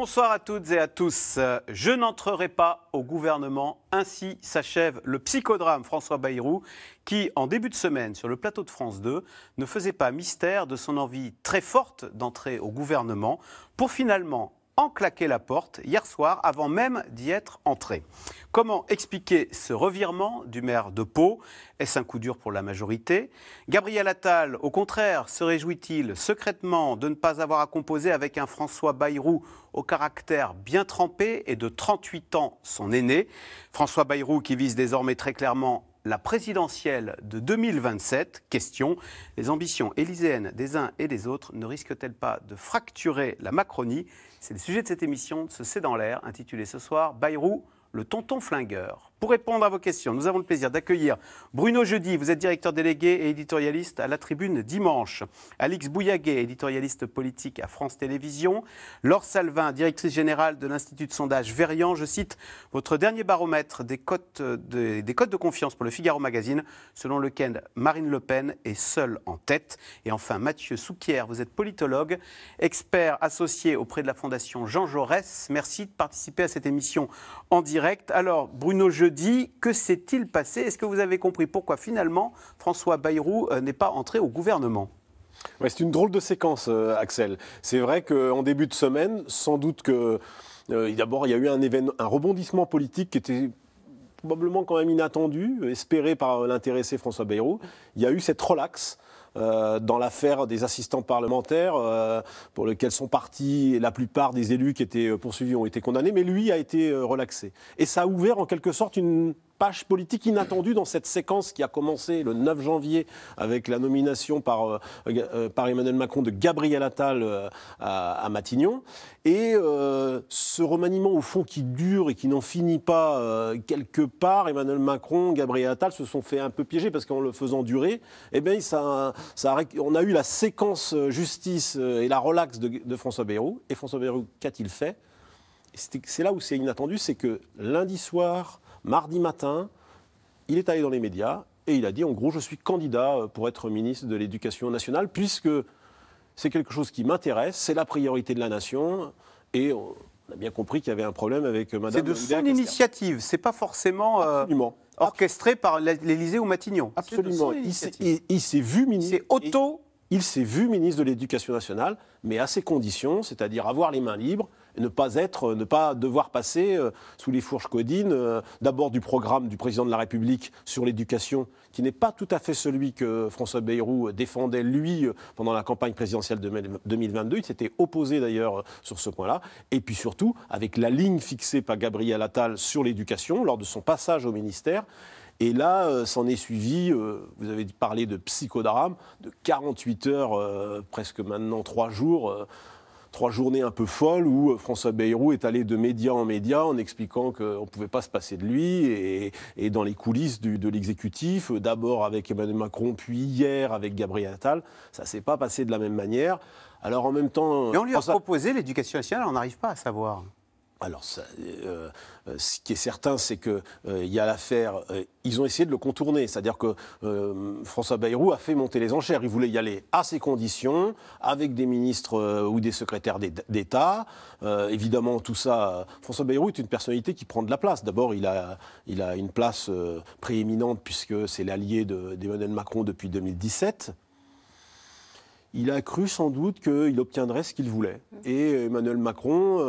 Bonsoir à toutes et à tous. Je n'entrerai pas au gouvernement. Ainsi s'achève le psychodrame François Bayrou, qui, en début de semaine, sur le plateau de France 2, ne faisait pas mystère de son envie très forte d'entrer au gouvernement, pour finalement en claqué la porte hier soir avant même d'y être entré. Comment expliquer ce revirement du maire de Pau Est-ce un coup dur pour la majorité Gabriel Attal, au contraire, se réjouit-il secrètement de ne pas avoir à composer avec un François Bayrou au caractère bien trempé et de 38 ans son aîné François Bayrou qui vise désormais très clairement la présidentielle de 2027. Question, les ambitions élyséennes des uns et des autres ne risquent-elles pas de fracturer la Macronie c'est le sujet de cette émission de ce C'est dans l'air, intitulé ce soir Bayrou, le tonton flingueur. Pour répondre à vos questions, nous avons le plaisir d'accueillir Bruno Jeudi, vous êtes directeur délégué et éditorialiste à la Tribune Dimanche, Alix Bouillaguet, éditorialiste politique à France Télévisions, Laure Salvin, directrice générale de l'Institut de sondage Verian, je cite votre dernier baromètre des cotes de, des de confiance pour le Figaro Magazine, selon lequel Marine Le Pen est seule en tête. Et enfin, Mathieu Souquier, vous êtes politologue, expert associé auprès de la Fondation Jean Jaurès. Merci de participer à cette émission en direct. Alors, Bruno Jeudi, dit, Que s'est-il passé Est-ce que vous avez compris pourquoi finalement François Bayrou euh, n'est pas entré au gouvernement C'est une drôle de séquence, euh, Axel. C'est vrai qu'en début de semaine, sans doute que... Euh, d'abord, il y a eu un, un rebondissement politique qui était probablement quand même inattendu, espéré par l'intéressé François Bayrou. Il y a eu cette relaxe euh, dans l'affaire des assistants parlementaires, euh, pour lesquels sont partis la plupart des élus qui étaient euh, poursuivis ont été condamnés, mais lui a été relaxé. Et ça a ouvert en quelque sorte une page politique inattendue dans cette séquence qui a commencé le 9 janvier avec la nomination euh, euh, par, Emmanuel Macron de Gabriel Attal euh, à, Matignon. Et ce remaniement au fond qui dure et qui n'en finit pas quelque part, Emmanuel Macron, Gabriel Attal se sont fait un peu piéger parce qu'en le faisant durer, eh bien, on a eu la séquence justice et la relax de, de François Bayrou. Et François Bayrou, qu'a-t-il fait c'est là où c'est inattendu, c'est que lundi soir, Mardi matin, il est allé dans les médias et il a dit en gros, je suis candidat euh, pour être ministre de l'Éducation nationale, puisque c'est quelque chose qui m'intéresse, c'est la priorité de la nation, et on a bien compris qu'il y avait un problème avec euh, Madame. C'est de son initiative, c'est pas forcément euh, orchestré par l'Élysée ou Matignon. Absolument. Il s'est vu ministre. C'est auto. Il s'est vu ministre de l'Éducation nationale, mais à ses conditions, c'est-à-dire avoir les mains libres, ne pas être, ne pas devoir passer euh, sous les fourches codines, euh, d'abord du programme du président de la République sur l'éducation, qui n'est pas tout à fait celui que François Bayrou défendait, lui, euh, pendant la campagne présidentielle de 2022. Il s'était opposé d'ailleurs sur ce point-là. Et puis surtout, avec la ligne fixée par Gabriel Attal sur l'éducation, lors de son passage au ministère, et là, s'en est suivi, vous avez parlé de psychodrame, de 48 heures, presque maintenant 3 jours trois journées un peu folles où euh, François Bayrou est allé de média en média en expliquant qu'on ne pouvait pas se passer de lui et, dans les coulisses de l'exécutif, euh, d'abord avec Emmanuel Macron, puis hier avec Gabriel Attal. Ça ne s'est pas passé de la même manière. Alors en même temps. Mais on lui a proposé l'éducation nationale, on n'arrive pas à savoir. Alors, euh, euh, ce qui est certain, c'est qu'il euh, y a l'affaire. ils ont essayé de le contourner, c'est-à-dire que François Bayrou a fait monter les enchères. Il voulait y aller à ses conditions, avec des ministres ou des secrétaires d'État. évidemment, tout ça. François Bayrou est une personnalité qui prend de la place. D'abord, il a, il a une place prééminente puisque c'est l'allié d'Emmanuel Macron depuis 2017 il a cru sans doute qu'il obtiendrait ce qu'il voulait. Et Emmanuel Macron,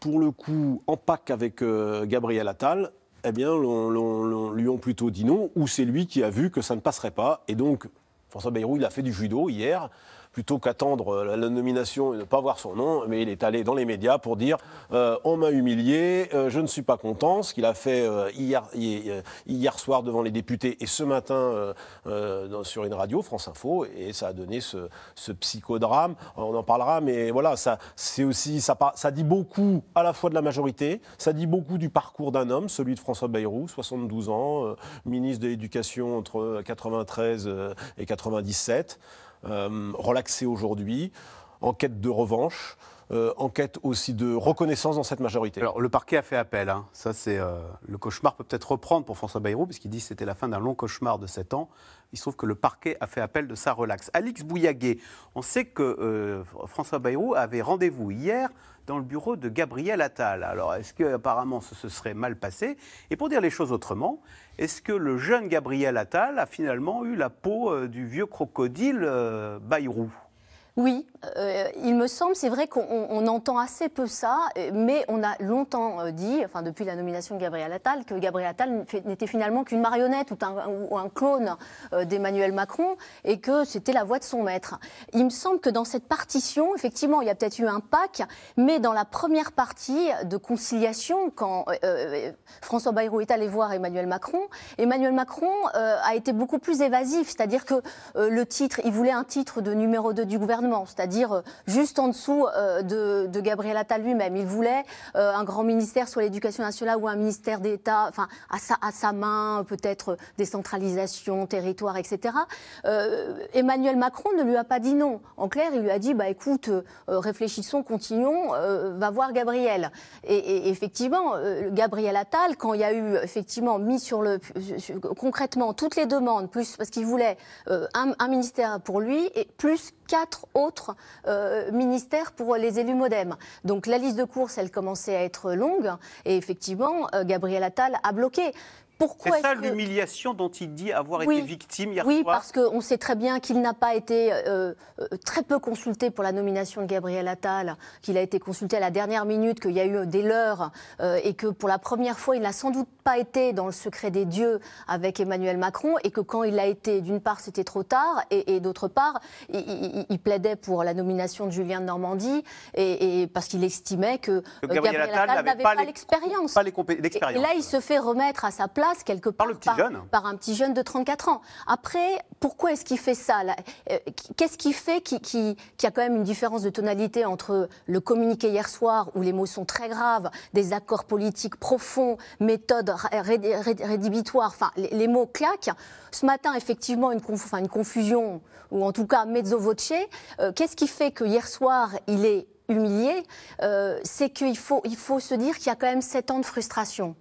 pour le coup, en pack avec euh, Gabriel Attal, eh bien, l'on, lui ont plutôt dit non, ou c'est lui qui a vu que ça ne passerait pas. Et donc, François Bayrou, il a fait du judo hier plutôt qu'attendre euh, la nomination et ne pas voir son nom, mais il est allé dans les médias pour dire euh, on m'a humilié, euh, je ne suis pas content, ce qu'il a fait hier, hier, soir devant les députés et ce matin sur une radio, France Info, et ça a donné ce, psychodrame. On en parlera, mais voilà, ça, c'est aussi, ça, ça dit beaucoup à la fois de la majorité, ça dit beaucoup du parcours d'un homme, celui de François Bayrou, 72 ans, ministre de l'Éducation entre 93 et 97. Euh, relaxé aujourd'hui, en quête de revanche, euh, en quête aussi de reconnaissance dans cette majorité. Alors le parquet a fait appel, hein. ça c'est euh, le cauchemar peut peut-être reprendre pour François Bayrou, puisqu'il dit que c'était la fin d'un long cauchemar de 7 ans. Il se trouve que le parquet a fait appel de sa relax. Alix Bouillaguet, on sait que François Bayrou avait rendez-vous hier dans le bureau de Gabriel Attal. Alors est-ce que apparemment ce, ce serait mal passé Et pour dire les choses autrement, est-ce que le jeune Gabriel Attal a finalement eu la peau euh, du vieux crocodile euh, Bayrou oui, euh, il me semble, c'est vrai qu'on entend assez peu ça, mais on a longtemps euh, dit, enfin depuis la nomination de Gabriel Attal, que Gabriel Attal n'était finalement qu'une marionnette ou un, clone euh, d'Emmanuel Macron et que c'était la voix de son maître. Il me semble que dans cette partition, effectivement, il y a peut-être eu un pack, mais dans la première partie de conciliation, quand François Bayrou est allé voir Emmanuel Macron, Emmanuel Macron a été beaucoup plus évasif, c'est-à-dire que le titre, il voulait un titre de numéro 2 du gouvernement c'est-à-dire euh, juste en dessous euh, de, Gabriel Attal lui-même. Il voulait euh, un grand ministère sur l'éducation nationale ou un ministère d'État, enfin à sa, main, peut-être décentralisation, territoire, etc. Emmanuel Macron ne lui a pas dit non. En clair, il lui a dit bah écoute, réfléchissons, continuons, va voir Gabriel. Et, effectivement, Gabriel Attal, quand il y a eu effectivement mis sur le concrètement toutes les demandes, plus parce qu'il voulait un, un ministère pour lui et plus quatre autre euh, ministère pour les élus modem. Donc la liste de courses, elle commençait à être longue. Et effectivement, euh, Gabriel Attal a bloqué. C'est ça l'humiliation dont il dit avoir été victime hier oui, soir. Oui, parce qu'on sait très bien qu'il n'a pas été euh, euh, très peu consulté pour la nomination de Gabriel Attal, qu'il a été consulté à la dernière minute, qu'il y a eu des leurres euh, et que pour la première fois, il n'a sans doute pas été dans le secret des dieux avec Emmanuel Macron et que quand il a été, d'une part, c'était trop tard et, d'autre part, il, plaidait pour la nomination de Julien de Normandie et, parce qu'il estimait que, Gabriel, Attal n'avait pas, l'expérience. et là, il se fait remettre à sa place quelque part par, un petit jeune de 34 ans. Après, pourquoi est-ce qu'il fait ça euh, Qu'est-ce qui fait qu'il y a quand même une différence de tonalité entre le communiqué hier soir, où les mots sont très graves, des accords politiques profonds, méthode rédhibitoire, enfin les, mots claquent. Ce matin, effectivement, une, confusion, ou en tout cas mezzo euh, Qu'est-ce qui fait que hier soir, il est humilié, euh, c'est qu'il faut, il faut se dire qu'il y a quand même sept ans de frustration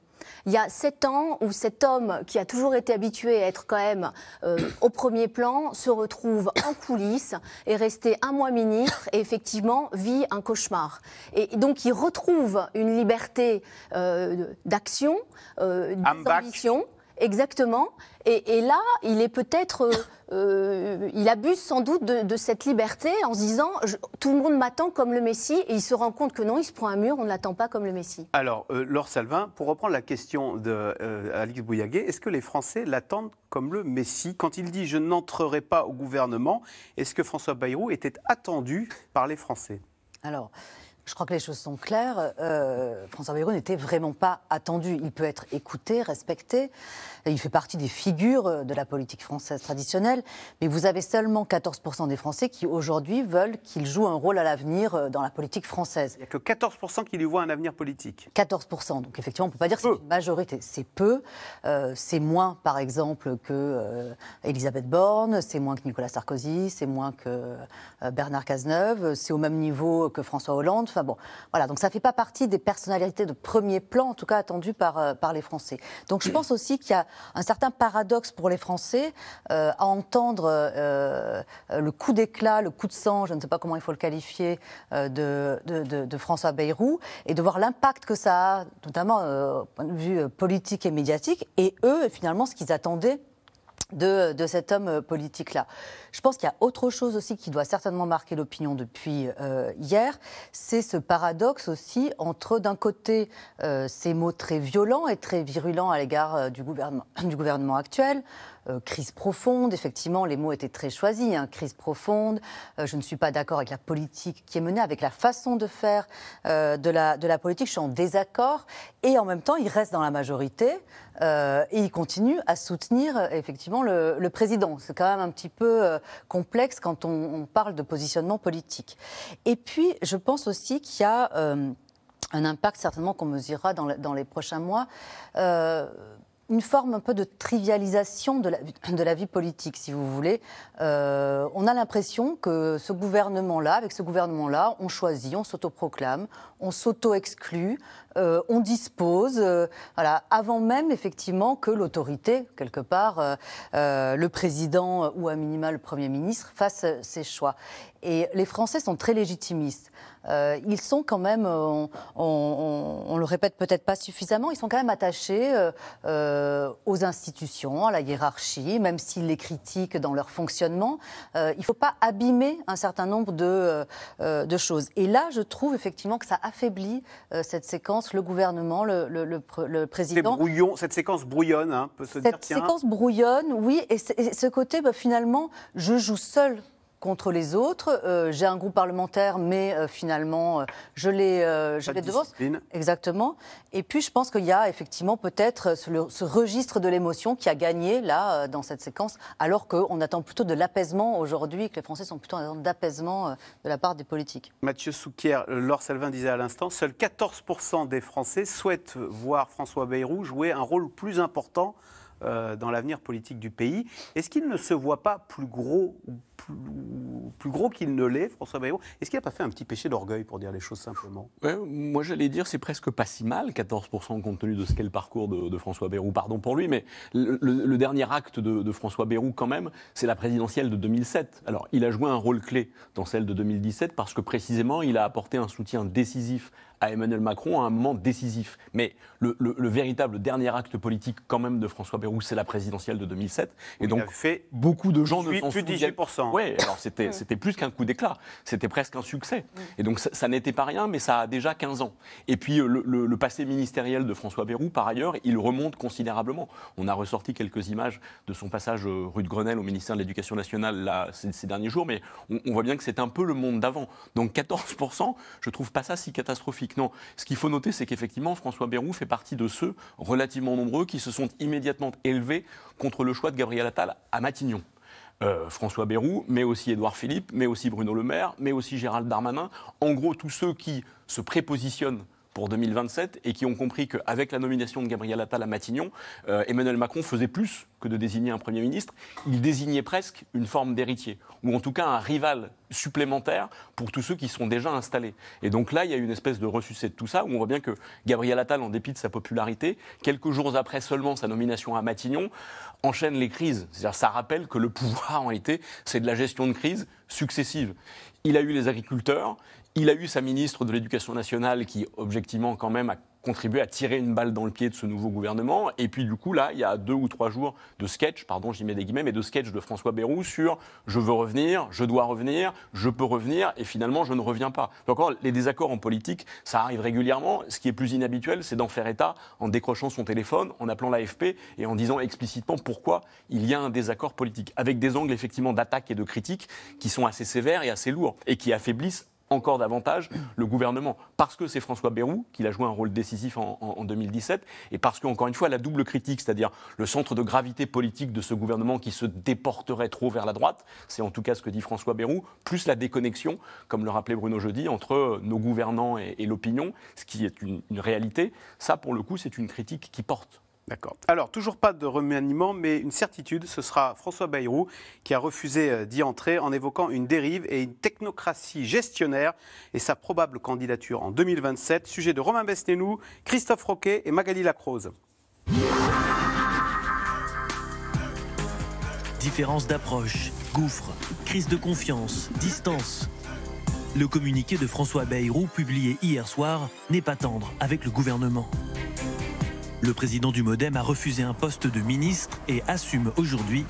il y a sept ans où cet homme qui a toujours été habitué à être quand même euh, au premier plan se retrouve en coulisses, et resté un mois ministre et effectivement vit un cauchemar. Et donc il retrouve une liberté euh, d'action, euh, d'ambition. Exactement. Et, là, il est peut-être, euh, euh, il abuse sans doute de, cette liberté en se disant tout le monde m'attend comme le Messie, et il se rend compte que non, il se prend un mur, on ne l'attend pas comme le Messie. Alors, euh, Laure Salvin, pour reprendre la question de euh, est-ce que les Français l'attendent comme le Messie quand il dit je n'entrerai pas au gouvernement Est-ce que François Bayrou était attendu par les Français Alors je crois que les choses sont claires. Euh, François Bayrou n'était vraiment pas attendu. Il peut être écouté, respecté. Il fait partie des figures euh, de la politique française traditionnelle. Mais vous avez seulement 14% des Français qui, aujourd'hui, veulent qu'il joue un rôle à l'avenir euh, dans la politique française. Il n'y a que 14% qui lui voient un avenir politique. 14%. Donc, effectivement, on ne peut pas dire que c'est une majorité. C'est peu. c'est moins, par exemple, que Elisabeth Borne. C'est moins que Nicolas Sarkozy. C'est moins que Bernard Cazeneuve. C'est au même niveau que François Hollande bon, voilà, donc ça ne fait pas partie des personnalités de premier plan, en tout cas attendues par, euh, par les Français. Donc je pense aussi qu'il y a un certain paradoxe pour les Français euh, à entendre euh, le coup d'éclat, le coup de sang, je ne sais pas comment il faut le qualifier, de, de, François Bayrou, et de voir l'impact que ça a, notamment au point de vue politique et médiatique, et eux, finalement, ce qu'ils attendaient de, cet homme euh, politique-là. Je pense qu'il y a autre chose aussi qui doit certainement marquer l'opinion depuis euh, hier, c'est ce paradoxe aussi entre, d'un côté, euh, ces mots très violents et très virulents à l'égard du gouvernement actuel, euh, crise profonde. Effectivement, les mots étaient très choisis. Hein. crise profonde. Euh, je ne suis pas d'accord avec la politique qui est menée, avec la façon de faire euh, de, la, de la politique. Je suis en désaccord. Et en même temps, il reste dans la majorité. et il continue à soutenir effectivement le, président. C'est quand même un petit peu complexe quand on, parle de positionnement politique. Et puis, je pense aussi qu'il y a un impact certainement qu'on mesurera dans, dans, les prochains mois une forme un peu de trivialisation de la, vie politique, si vous voulez. Euh, on a l'impression que ce gouvernement-là, avec ce gouvernement-là, on choisit, on s'autoproclame, on s'auto-exclut, euh, on dispose, euh, voilà, avant même effectivement que l'autorité, quelque part, le président ou à minima le Premier ministre, fasse ses choix. Et les Français sont très légitimistes. Euh, ils sont quand même, euh, on, le répète peut-être pas suffisamment, ils sont quand même attachés euh, aux institutions, à la hiérarchie, même s'ils les critiquent dans leur fonctionnement. il ne faut pas abîmer un certain nombre de, choses. Et là, je trouve effectivement que ça affaiblit cette séquence, le gouvernement, le, président. cette séquence brouillonne, hein, peut se dire. Cette séquence brouillonne, oui, et, ce côté, bah, finalement, je joue seul contre les autres. Euh, j'ai un groupe parlementaire, mais euh, finalement, euh, je l'ai, je de Exactement. Et puis, je pense qu'il y a effectivement peut-être ce, registre de l'émotion qui a gagné là dans cette séquence, alors qu'on attend plutôt de l'apaisement aujourd'hui, que les Français sont plutôt en attente d'apaisement de la part des politiques. Mathieu Souquier, Laure Salvin disait à l'instant, seuls 14% des Français souhaitent voir François Bayrou jouer un rôle plus important euh, dans l'avenir politique du pays. Est-ce qu'il ne se voit pas plus gros, plus, gros qu'il ne l'est, François Bayrou Est-ce qu'il n'a pas fait un petit péché d'orgueil, pour dire les choses simplement Moi, j'allais dire, c'est presque pas si mal, 14% compte tenu de ce qu'est le parcours de, François Bayrou, pardon pour lui, mais le, dernier acte de, de, François Bayrou, quand même, c'est la présidentielle de 2007. Alors, il a joué un rôle clé dans celle de 2017 parce que précisément, il a apporté un soutien décisif à Emmanuel Macron à un moment décisif. Mais le, véritable dernier acte politique quand même de François Bayrou, c'est la présidentielle de 2007. Et donc, fait beaucoup de gens ne plus de 18%. Oui, alors c'était, c'était plus qu'un coup d'éclat, c'était presque un succès. Mm. Et donc ça, n'était pas rien, mais ça a déjà 15 ans. Et puis euh, le, passé ministériel de François Bayrou, par ailleurs, il remonte considérablement. On a ressorti quelques images de son passage euh, rue de Grenelle au ministère de l'Éducation nationale ces, derniers jours, mais on, on voit bien que c'est un peu le monde d'avant. Donc 14%, je trouve pas ça si catastrophique. Non. Ce qu'il faut noter, c'est qu'effectivement, François Bayrou fait partie de ceux, relativement nombreux, qui se sont immédiatement élevés contre le choix de Gabriel Attal à Matignon. Euh, François Bayrou, mais aussi Édouard Philippe, mais aussi Bruno Le Maire, mais aussi Gérald Darmanin. En gros, tous ceux qui se prépositionnent pour 2027 et qui ont compris qu'avec la nomination de Gabriel Attal à Matignon, euh, Emmanuel Macron faisait plus que de désigner un Premier ministre, il désignait presque une forme d'héritier, ou en tout cas un rival supplémentaire pour tous ceux qui sont déjà installés. Et donc là, il y a une espèce de ressuscité de tout ça, où on voit bien que Gabriel Attal, en dépit de sa popularité, quelques jours après seulement sa nomination à Matignon, enchaîne les crises. C'est-à-dire, ça rappelle que le pouvoir, en été c'est de la gestion de crise successive. Il a eu les agriculteurs, il a eu sa ministre de l'Éducation nationale qui, objectivement, quand même, a contribué à tirer une balle dans le pied de ce nouveau gouvernement. Et puis, du coup, là, il y a deux ou trois jours de sketch, pardon, j'y mets des guillemets, mais de sketch de François Bayrou sur je veux revenir, je dois revenir, je peux revenir, et finalement, je ne reviens pas. Donc, les désaccords en politique, ça arrive régulièrement. Ce qui est plus inhabituel, c'est d'en faire état en décrochant son téléphone, en appelant l'AFP et en disant explicitement pourquoi il y a un désaccord politique, avec des angles, effectivement, d'attaque et de critique qui sont assez sévères et assez lourds, et qui affaiblissent encore davantage le gouvernement. Parce que c'est François Bayrou qui a joué un rôle décisif en, 2017, et parce que, encore une fois, la double critique, c'est-à-dire le centre de gravité politique de ce gouvernement qui se déporterait trop vers la droite, c'est en tout cas ce que dit François Bayrou, plus la déconnexion, comme le rappelait Bruno jeudi, entre nos gouvernants et, l'opinion, ce qui est une réalité, ça, pour le coup, c'est une critique qui porte. D'accord. Alors, toujours pas de remaniement, mais une certitude, ce sera François Bayrou qui a refusé euh, d'y entrer en évoquant une dérive et une technocratie gestionnaire et sa probable candidature en 2027. Sujet de Romain Besnénou, Christophe Roquet et Magali Lacrose. Différence d'approche, gouffre, crise de confiance, distance. Le communiqué de François Bayrou, publié hier soir, n'est pas tendre avec le gouvernement. Le président du Modem a refusé un poste de ministre et assume aujourd'hui.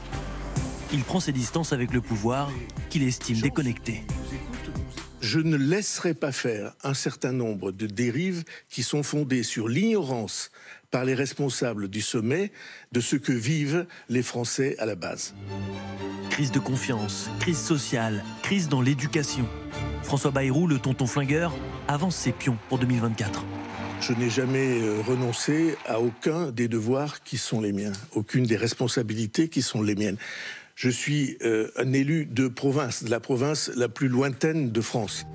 Il prend ses distances avec le pouvoir qu'il estime déconnecté. Je ne laisserai pas faire un certain nombre de dérives qui sont fondées sur l'ignorance par les responsables du sommet de ce que vivent les Français à la base. Crise de confiance, crise sociale, crise dans l'éducation. François Bayrou, le tonton flingueur, avance ses pions pour 2024. Je n'ai jamais euh, renoncé à aucun des devoirs qui sont les miens, aucune des responsabilités qui sont les miennes. Je suis euh, un élu de province, de la province la plus lointaine de France.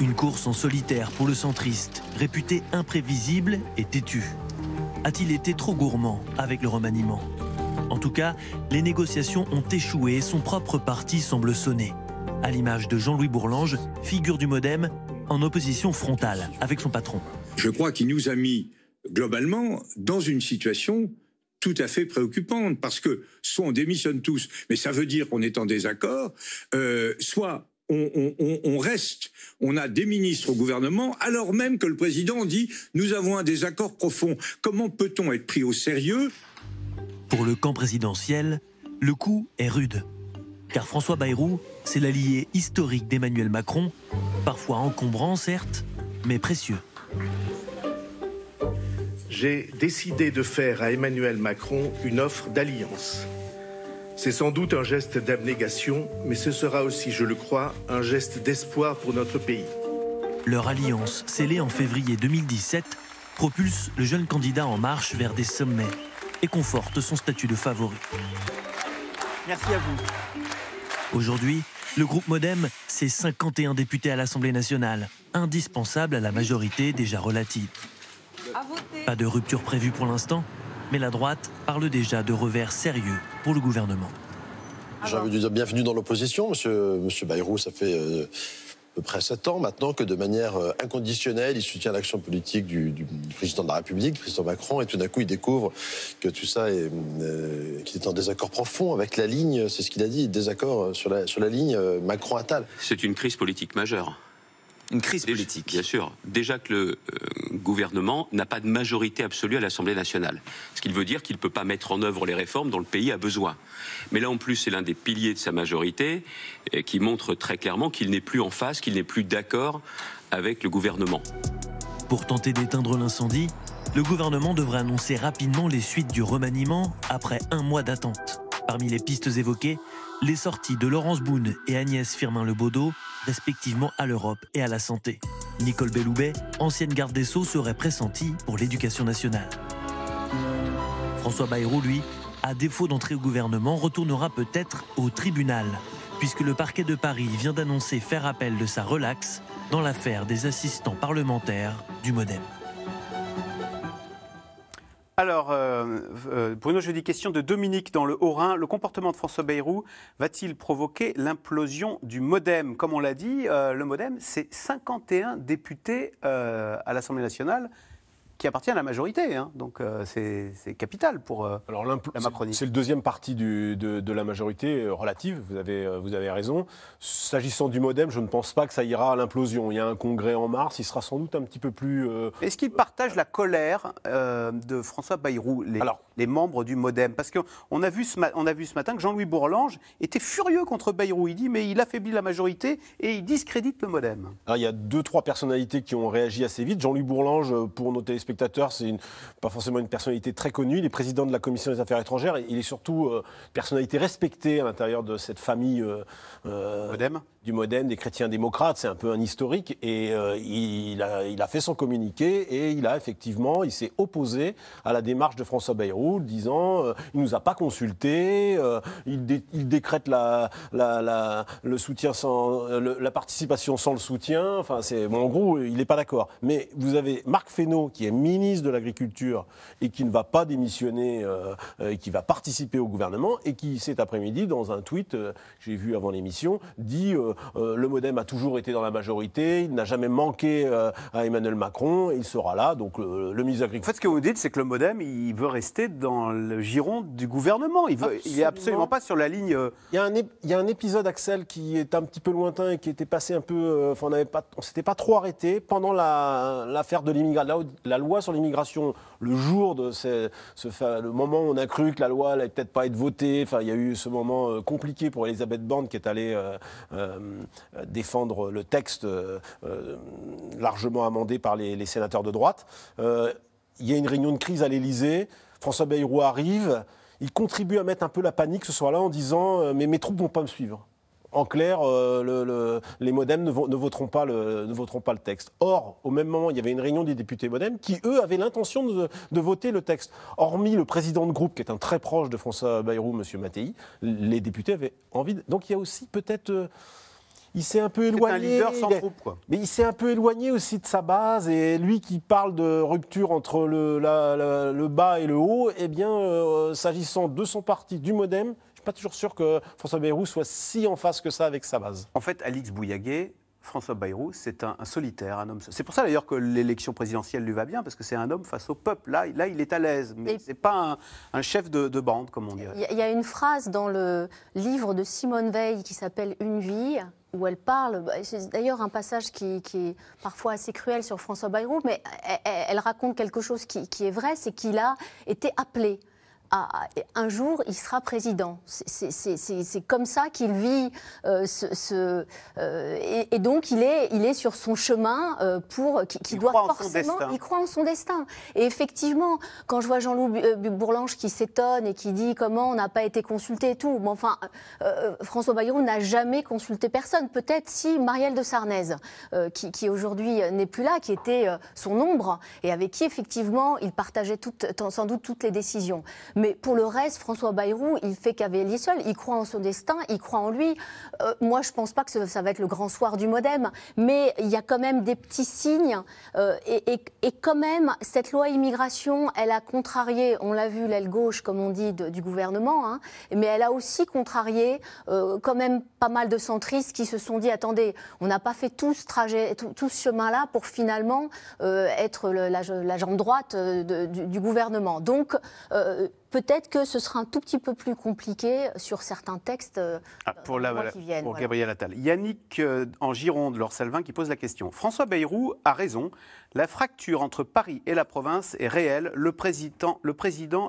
Une course en solitaire pour le centriste, réputé imprévisible et têtu. A-t-il été trop gourmand avec le remaniement En tout cas, les négociations ont échoué et son propre parti semble sonner. À l'image de Jean-Louis Bourlange, figure du Modem, en opposition frontale avec son patron je crois qu'il nous a mis globalement dans une situation tout à fait préoccupante, parce que soit on démissionne tous, mais ça veut dire qu'on est en désaccord, euh, soit on, on, reste, on a des ministres au gouvernement, alors même que le président dit nous avons un désaccord profond. Comment peut-on être pris au sérieux Pour le camp présidentiel, le coup est rude. Car François Bayrou, c'est l'allié historique d'Emmanuel Macron, parfois encombrant certes, mais précieux. J'ai décidé de faire à Emmanuel Macron une offre d'alliance. C'est sans doute un geste d'abnégation, mais ce sera aussi, je le crois, un geste d'espoir pour notre pays. Leur alliance, scellée en février 2017, propulse le jeune candidat en marche vers des sommets et conforte son statut de favori. Merci à vous. Aujourd'hui, le groupe Modem, c'est 51 députés à l'Assemblée nationale, indispensable à la majorité déjà relative. Pas de rupture prévue pour l'instant, mais la droite parle déjà de revers sérieux pour le gouvernement. bienvenue dans l'opposition, monsieur, monsieur Bayrou. Ça fait euh, à peu près sept ans maintenant que de manière euh, inconditionnelle, il soutient l'action politique du, président de la République, président Macron, et tout d'un coup, il découvre que tout ça est, euh, qu'il est en désaccord profond avec la ligne, c'est ce qu'il a dit, désaccord sur la, sur la ligne Macron-Attal. C'est une crise politique majeure. Une crise politique. bien sûr. Déjà que le euh, gouvernement n'a pas de majorité absolue à l'Assemblée nationale. Ce qui veut dire qu'il ne peut pas mettre en œuvre les réformes dont le pays a besoin. Mais là, en plus, c'est l'un des piliers de sa majorité euh, qui montre très clairement qu'il n'est plus en face, qu'il n'est plus d'accord avec le gouvernement. Pour tenter d'éteindre l'incendie, le gouvernement devrait annoncer rapidement les suites du remaniement après un mois d'attente. Parmi les pistes évoquées, les sorties de Laurence Boone et Agnès Firmin-Lebaudot, respectivement à l'Europe et à la santé. Nicole Belloubet, ancienne garde des Sceaux, serait pressentie pour l'éducation nationale. François Bayrou, lui, à défaut d'entrer au gouvernement, retournera peut-être au tribunal, puisque le parquet de Paris vient d'annoncer faire appel de sa relaxe dans l'affaire des assistants parlementaires du Modem. Alors, euh, euh, Bruno, je dis question de Dominique dans le Haut-Rhin. Le comportement de François Bayrou va-t-il provoquer l'implosion du modem Comme on l'a dit, euh, le modem, c'est 51 députés à l'Assemblée nationale qui appartient à la majorité. Hein. Donc euh, c'est capital pour euh, Alors, la Macronie. C'est le deuxième parti du, de, la majorité euh, relative, vous avez, vous avez raison. S'agissant du modem, je ne pense pas que ça ira à l'implosion. Il y a un congrès en mars, il sera sans doute un petit peu plus... Est-ce qu'il partage la colère de François Bayrou Alors, les membres du Modem. Parce qu'on a, vu ce on a vu ce matin que Jean-Louis Bourlange était furieux contre Bayrou. Il dit mais il affaiblit la majorité et il discrédite le Modem. il y a deux, trois personnalités qui ont réagi assez vite. Jean-Louis Bourlange, euh, pour nos téléspectateurs, c'est pas forcément une personnalité très connue. Il est président de la Commission des Affaires étrangères. Et il est surtout euh, personnalité respectée à l'intérieur de cette famille. Euh, Modem du modem des chrétiens démocrates, c'est un peu un historique, et euh, il, a, fait son communiqué, et il a effectivement, il s'est opposé à la démarche de François Bayrou, disant, euh, il ne nous a pas consultés, euh, il, décrète la, le soutien sans, la participation sans le soutien, enfin, c'est, en gros, il n'est pas d'accord. Mais vous avez Marc Fesneau, qui est ministre de l'Agriculture, et qui ne va pas démissionner, et qui va participer au gouvernement, et qui, cet après-midi, dans un tweet que j'ai vu avant l'émission, dit... Euh, euh, le Modem a toujours été dans la majorité, il n'a jamais manqué euh, à Emmanuel Macron, il sera là, donc le ministre agricole. En fait, ce que vous dites, c'est que le Modem, il veut rester dans le giron du gouvernement. Il n'est absolument pas sur la ligne. Il y, a un, épisode, Axel, qui est un petit peu lointain et qui était passé un peu. Enfin, on ne s'était pas trop arrêté pendant l'affaire de l'immigration, la, loi sur l'immigration. Le jour de ce, moment où on a cru que la loi n'allait peut-être pas être votée. Enfin, il y a eu ce moment compliqué pour Elisabeth Borne qui est allée euh, euh, défendre le texte euh, largement amendé par les, sénateurs de droite. Il y a une réunion de crise à l'Elysée. François Bayrou arrive. Il contribue à mettre un peu la panique ce soir-là en disant Mais mes troupes ne vont pas me suivre. En clair, les modems ne, voteront pas le, texte. Or, au même moment, il y avait une réunion des députés modems qui, eux, avaient l'intention de, voter le texte. Hormis le président de groupe, qui est un très proche de François Bayrou, M. Mattei, les députés avaient envie. De... Donc il y a aussi peut-être il s'est un peu éloigné. Mais il s'est un peu éloigné aussi de sa base. Et lui qui parle de rupture entre le, bas et le haut, eh bien, euh, s'agissant de son parti, du MoDem, je ne suis pas toujours sûr que François Bayrou soit si en face que ça avec sa base. En fait, Alix Bouillaguet, François Bayrou, c'est un, solitaire, un homme. C'est pour ça d'ailleurs que l'élection présidentielle lui va bien, parce que c'est un homme face au peuple. Là, là il est à l'aise, mais ce n'est pas un, chef de, de, bande, comme on dit. Il y a une phrase dans le livre de Simone Veil qui s'appelle Une vie, où elle parle. Bah, c'est d'ailleurs un passage qui, est parfois assez cruel sur François Bayrou, mais elle, raconte quelque chose qui est vrai, c'est qu'il a été appelé un jour, il sera président. C'est comme ça qu'il vit. Euh, ce, euh, et, donc, il est, il est sur son chemin euh, pour qui, doit forcément. Il croit en son destin. Et effectivement, quand je vois Jean-Loup Bourlange qui s'étonne et qui dit comment on n'a pas été consulté et tout, mais enfin, François Bayrou n'a jamais consulté personne. Peut-être si Marielle de Sarnez, qui, aujourd'hui n'est plus là, qui était son ombre et avec qui effectivement il partageait sans doute toutes les décisions. Mais mais pour le reste, François Bayrou, il fait cavalier seul. Il croit en son destin, il croit en lui. Euh, moi, je ne pense pas que ça va être le grand soir du modem, mais il y a quand même des petits signes. Euh, et, quand même, cette loi immigration, elle a contrarié, on l'a vu, l'aile gauche, comme on dit, du gouvernement, hein. mais elle a aussi contrarié euh, quand même pas mal de centristes qui se sont dit, attendez, on n'a pas fait tout ce trajet, tout, ce chemin-là pour finalement être la, jambe droite du, du, gouvernement. Donc, Peut-être que ce sera un tout petit peu plus compliqué sur certains textes euh, ah, pour, la, euh, qui viennent, Gabriel Attal. Yannick euh, en Gironde, Laure Salvin, qui pose la question. François Bayrou a raison. La fracture entre Paris et la province est réelle. Le président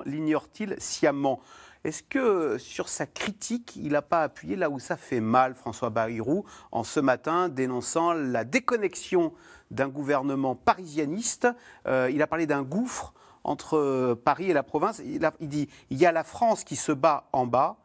l'ignore-t-il sciemment est-ce que sur sa critique, il n'a pas appuyé là où ça fait mal, François Bayrou, en ce matin dénonçant la déconnexion d'un gouvernement parisianiste Il a parlé d'un gouffre entre euh, Paris et la province. Il, dit il y a la France qui se bat en bas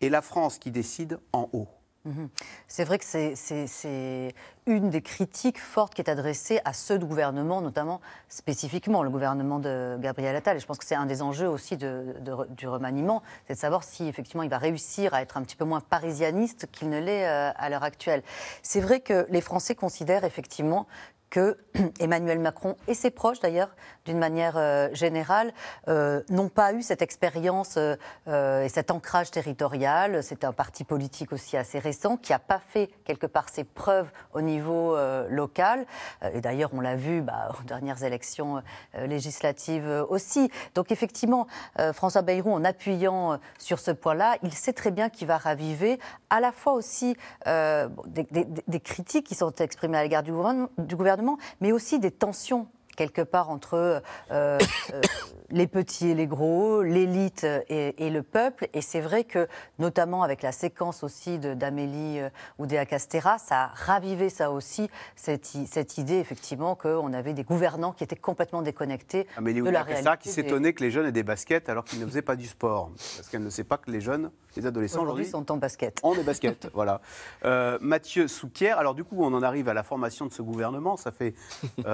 et la France qui décide en haut. Mhm. C'est vrai que c'est une des critiques fortes qui est adressée à ce gouvernement, notamment spécifiquement le gouvernement de Gabriel Attal. Et je pense que c'est un des enjeux aussi du remaniement, c'est de savoir si effectivement il va réussir à être un petit peu moins parisianiste qu'il ne l'est euh, à l'heure actuelle. C'est vrai que les Français considèrent effectivement que Emmanuel Macron et ses proches d'ailleurs d'une manière euh, générale, euh, n'ont pas eu cette expérience euh, et cet ancrage territorial. C'est un parti politique aussi assez récent qui n'a pas fait quelque part ses preuves au niveau local. et d'ailleurs, on l'a vu bah, aux dernières élections législatives aussi. Donc effectivement, François Bayrou, en appuyant sur ce point-là, il sait très bien qu'il va raviver à la fois aussi des, des, critiques qui sont exprimées à l'égard du gouvernement, mais aussi des tensions quelque part entre euh, euh, les petits et les gros, l'élite et, le peuple. Et c'est vrai que, notamment avec la séquence aussi d'Amélie euh, Oudéa Castera, ça a ravivé ça aussi, cette, idée effectivement qu'on avait des gouvernants qui étaient complètement déconnectés Amélie de la réalité. qui s'étonnait que les jeunes aient des baskets alors qu'ils ne faisaient pas du sport. Parce qu'elle ne sait pas que les jeunes, les adolescents aujourd'hui, sont en basket. En des baskets, voilà. Mathieu Souquier, alors du coup, on en arrive à la formation de ce gouvernement. Ça fait.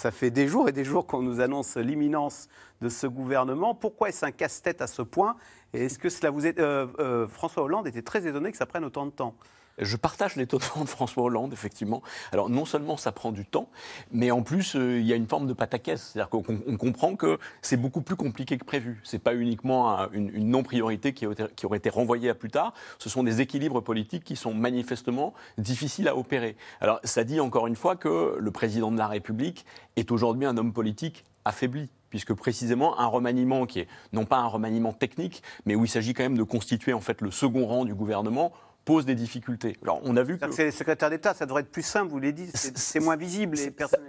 ça fait des jours et des jours qu'on nous annonce l'imminence de ce gouvernement. Pourquoi est-ce un casse-tête à ce point est-ce que cela vous euh, euh, François Hollande était très étonné que ça prenne autant de temps. Je partage l'étonnement de François Hollande, effectivement. Alors, non seulement ça prend du temps, mais en plus, euh, il y a une forme de pataquès. C'est-à-dire qu'on comprend que c'est beaucoup plus compliqué que prévu. Ce n'est pas uniquement une, non-priorité qui, qui, aurait été renvoyée à plus tard. Ce sont des équilibres politiques qui sont manifestement difficiles à opérer. Alors, ça dit encore une fois que le président de la République est aujourd'hui un homme politique affaibli puisque précisément un remaniement qui est non pas un remaniement technique, mais où il s'agit quand même de constituer en fait le second rang du gouvernement des difficultés. Alors, on a vu que. C'est les secrétaires d'État, ça devrait être plus simple, vous l'avez dit, c'est moins visible.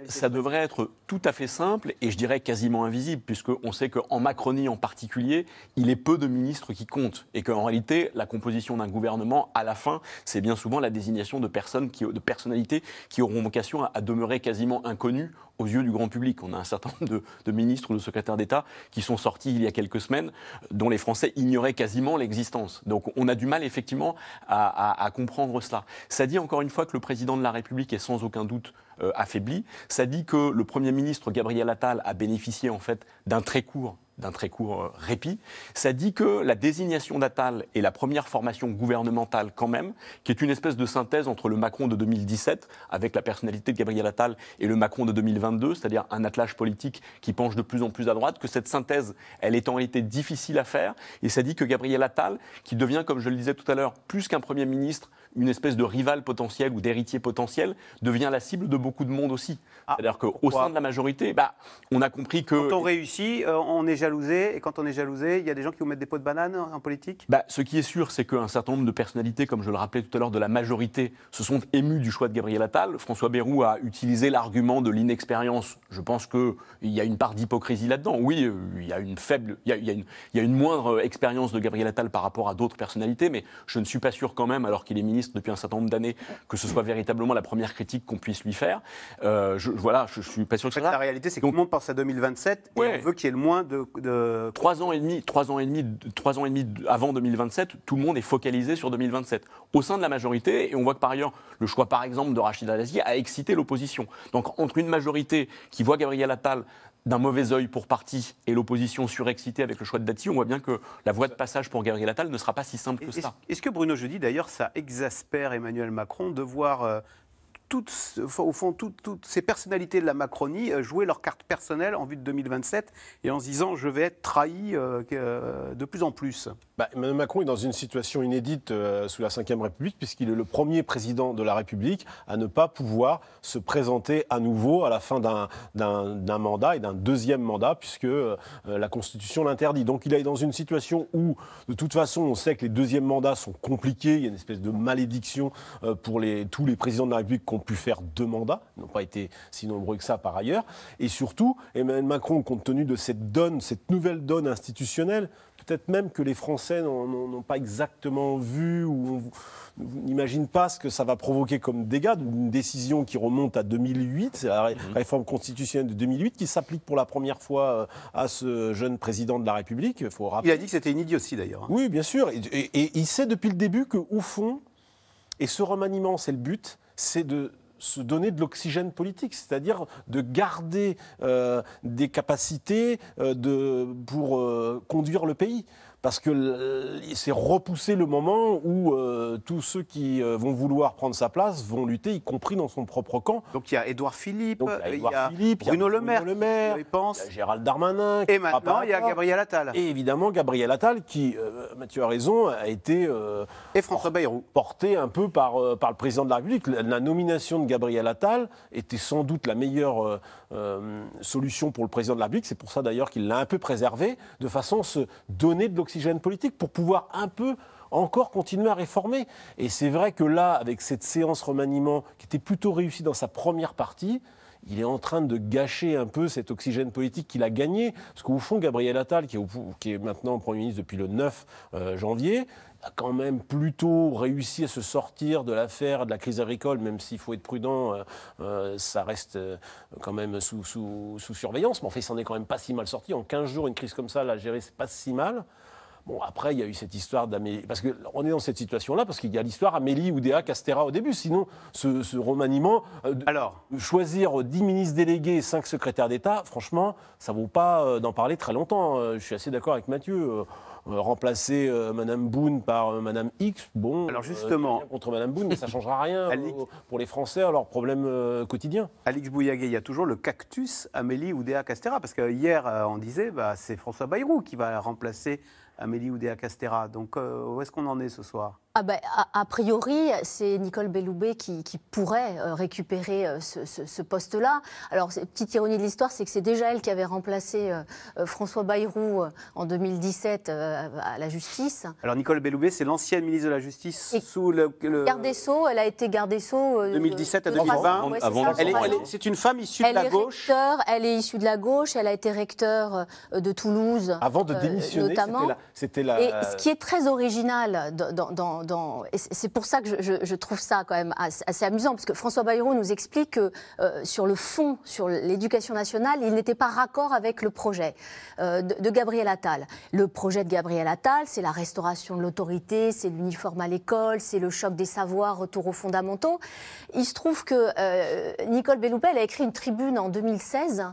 ça, devrait être tout à fait simple et je dirais quasiment invisible, puisqu'on sait qu'en Macronie en particulier, il est peu de ministres qui comptent et qu'en réalité, la composition d'un gouvernement, à la fin, c'est bien souvent la désignation de personnes, qui, de personnalités qui auront vocation à demeurer quasiment inconnues aux yeux du grand public. On a un certain nombre de, ministres ou de secrétaires d'État qui sont sortis il y a quelques semaines, dont les Français ignoraient quasiment l'existence. Donc on a du mal effectivement à, comprendre cela. Ça dit encore une fois que le président de la République est sans aucun doute euh, affaibli. Ça dit que le Premier ministre Gabriel Attal a bénéficié en fait d'un très court d'un très court euh, répit, ça dit que la désignation d'Attal est la première formation gouvernementale quand même, qui est une espèce de synthèse entre le Macron de 2017, avec la personnalité de Gabriel Attal, et le Macron de 2022, c'est-à-dire un attelage politique qui penche de plus en plus à droite, que cette synthèse, elle est en réalité difficile à faire, et ça dit que Gabriel Attal, qui devient, comme je le disais tout à l'heure, plus qu'un Premier ministre, une espèce de rival potentiel ou d'héritier potentiel, devient la cible de beaucoup de monde aussi. Ah, C'est-à-dire qu'au sein de la majorité, bah, on a compris que. Quand on réussit, euh, on est jalousé, et quand on est jalousé, il y a des gens qui vous mettent des pots de banane en politique bah, Ce qui est sûr, c'est qu'un certain nombre de personnalités, comme je le rappelais tout à l'heure, de la majorité, se sont émus du choix de Gabriel Attal. François Bayrou a utilisé l'argument de l'inexpérience. Je pense qu'il y a une part d'hypocrisie là-dedans. Oui, euh, il y a une faible, il y a, une, il y a une moindre expérience de Gabriel Attal par rapport à d'autres personnalités, mais je ne suis pas sûr quand même, alors qu'il est ministre depuis un certain nombre d'années, que ce soit véritablement la première critique qu'on puisse lui faire. Euh, je, voilà, je, suis pas sûr que ça. La réalité, c'est que tout le monde pense à 2027 et on veut qu'il y ait le moins de, Trois ans et demi, trois ans et demi, trois ans et demi avant 2027, tout le monde est focalisé sur 2027 au sein de la majorité. Et on voit que par ailleurs, le choix, par exemple, de Rachid Dati a excité l'opposition. Donc entre une majorité qui voit Gabriel Attal d'un mauvais œil pour parti et l'opposition surexcitée avec le choix de Dati, on voit bien que la voie de passage pour Gabriel Attal ne sera pas si simple que ça. Est-ce que Bruno dis d'ailleurs, ça exaspère Emmanuel Macron de voir euh, toutes, au fond, toutes, ces personnalités de la Macronie euh, jouaient leur carte personnelle en vue de 2027 et en se disant je vais être trahi euh, euh, de plus en plus bah, Emmanuel Macron est dans une situation inédite sous la Ve République puisqu'il est le premier président de la République à ne pas pouvoir se présenter à nouveau à la fin d'un mandat et d'un deuxième mandat puisque la Constitution l'interdit. Donc il est dans une situation où, de toute façon, on sait que les deuxièmes mandats sont compliqués, il y a une espèce de malédiction pour les, tous les présidents de la République pu faire deux mandats, n'ont pas été si nombreux que ça par ailleurs. Et surtout, Emmanuel Macron, compte tenu de cette donne, cette nouvelle donne institutionnelle, peut-être même que les Français n'ont pas exactement vu ou n'imagine pas ce que ça va provoquer comme dégâts d'une décision qui remonte à 2008, la mmh. réforme constitutionnelle de 2008, qui s'applique pour la première fois euh, à ce jeune président de la République. Il a dit que c'était une aussi d'ailleurs. Oui, bien sûr. Et, et il sait depuis le début que, au fond, et ce remaniement, c'est le but, c'est de se donner de l'oxygène politique, c'est-à-dire de garder euh, des capacités euh, pour euh, conduire le pays parce que euh, c'est repousser le moment où euh, tous ceux qui euh, vont vouloir prendre sa place vont lutter, y compris dans son propre camp. Donc il y a Édouard Philippe, il, y a Bruno, Le Maire, Gérald Darmanin. Et maintenant, il y a Gabriel Attal. Et évidemment, Gabriel Attal, qui, Mathieu a raison, a été et porté un peu par, par le président de la République. la nomination de Gabriel Attal était sans doute la meilleure euh, solution pour le président de la République. C'est pour ça d'ailleurs qu'il l'a un peu préservé, de façon à se donner de l'oxygène politique pour pouvoir un peu encore continuer à réformer. Et c'est vrai que là, avec cette séance remaniement qui était plutôt réussie dans sa première partie, il est en train de gâcher un peu cet oxygène politique qu'il a gagné. Parce qu'au fond, Gabriel Attal, qui est, maintenant Premier ministre depuis le 9 euh, janvier, a quand même plutôt réussi à se sortir de l'affaire de la crise agricole, même s'il faut être prudent, euh, euh, ça reste euh, quand même sous, sous, sous surveillance. Mais en fait, ça s'en est quand même pas si mal sorti. En 15 jours, une crise comme ça, la gérer, c'est pas si mal. Bon, après, il y a eu cette histoire d'Amélie. Parce qu'on est dans cette situation-là, parce qu'il y a l'histoire Amélie, Oudéa, Castera au début. Sinon, ce, ce remaniement. Alors Choisir 10 ministres délégués et 5 secrétaires d'État, franchement, ça ne vaut pas d'en parler très longtemps. Hein. je suis assez d'accord avec Mathieu. Euh, remplacer euh, Madame Boone par euh, Madame X, bon, alors justement, contre Madame Boone, mais ça changera rien pour les Français à leurs problèmes quotidiens. Alix Bouillaguet, il y a toujours le cactus Amélie Oudéa Castera, parce que hier on disait bah, c'est François Bayrou qui va remplacer Amélie Oudéa Castera. Donc où est-ce qu'on en est ce soir ah ben, a, priori, c'est Nicole Belloubet qui, pourrait euh, récupérer euh, ce, poste-là. Alors, petite ironie de l'histoire, c'est que c'est déjà elle qui avait remplacé euh, François Bayrou en 2017 à la justice. Alors, Nicole Belloubet, c'est l'ancienne ministre de la Justice sous le, Garde des Sceaux, elle a été garde des Sceaux... 2017 à 2020. c'est une femme issue de la gauche. elle est issue de la gauche, elle a été recteur de Toulouse. Avant de démissionner, notamment. C'était la... Et ce qui est très original dans, dans dans, c'est pour ça que je, trouve ça quand même assez, amusant, parce que François Bayrou nous explique que euh, sur le fond, sur l'éducation nationale, il n'était pas raccord avec le projet euh, de, Gabriel Attal. Le projet de Gabriel Attal, c'est la restauration de l'autorité, c'est l'uniforme à l'école, c'est le choc des savoirs, retour aux fondamentaux. Il se trouve que euh, Nicole Belloubet a écrit une tribune en 2016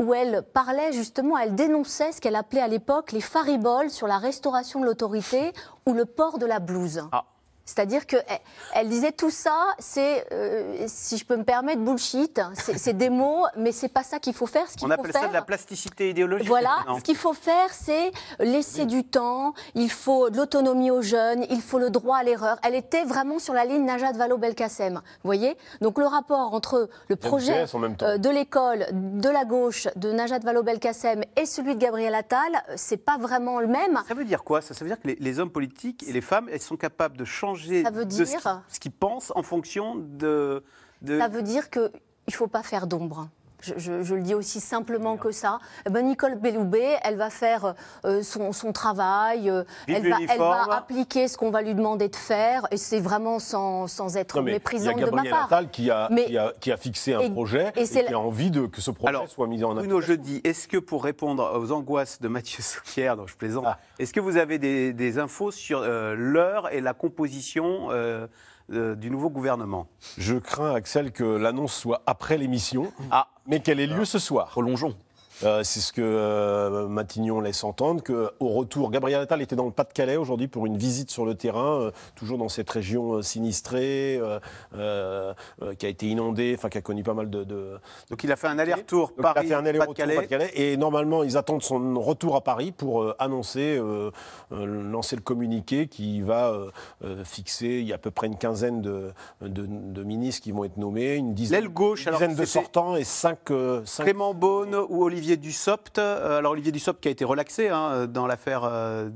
où elle parlait justement, elle dénonçait ce qu'elle appelait à l'époque les fariboles sur la restauration de l'autorité ou le port de la blouse. Ah, c'est-à-dire qu'elle eh, elle disait tout ça, c'est, euh, si je peux me permettre, bullshit. C'est des mots, mais c'est pas ça qu'il faut faire. Ce On appelle ça de la plasticité idéologique. Voilà, ce qu'il faut faire, c'est laisser du temps, il faut de l'autonomie aux jeunes, il faut le droit à l'erreur. Elle était vraiment sur la ligne Najat Vallaud-Belkacem, vous voyez Donc le rapport entre le projet euh, de l'école, de la gauche, de Najat Vallaud-Belkacem et celui de Gabriel Attal, c'est pas vraiment le même. Ça veut dire quoi ça, veut dire que les hommes politiques et les femmes, elles sont capables de changer ça veut dire... ce qu'ils pense pensent en fonction de, de... Ça veut dire qu'il ne faut pas faire d'ombre je, le dis aussi simplement que ça, eh ben Nicole Belloubet, elle va faire euh, son, travail, euh, elle, va, elle, va, appliquer ce qu'on va lui demander de faire, et c'est vraiment sans, sans être méprisant de ma part. Il qui a, qui a, qui a fixé un projet et, qui a envie de, que ce projet soit mis en œuvre. Bruno, je dis, est-ce que pour répondre aux angoisses de Mathieu Souquier, dont je plaisante, ah. est-ce que vous avez des, infos sur euh, l'heure et la composition euh, du nouveau gouvernement. Je crains, Axel, que l'annonce soit après l'émission, ah. mais qu'elle ait lieu ce soir. Prolongeons. Euh, c'est ce que euh, Matignon laisse entendre, qu'au retour, Gabriel Attal était dans le Pas-de-Calais aujourd'hui pour une visite sur le terrain, euh, toujours dans cette région sinistrée, qui a été inondée, enfin qui a connu pas mal de... Donc il a fait un aller-retour Paris, Pas-de-Calais. et normalement, ils attendent son retour à Paris pour annoncer, lancer le communiqué qui va fixer, il y a à peu près une quinzaine de, ministres qui vont être nommés, une dizaine, de sortants et cinq... cinq... Clément Beaune ou Olivier Olivier Dussopt. Euh, alors qui a été relaxé hein, euh, dans l'affaire euh,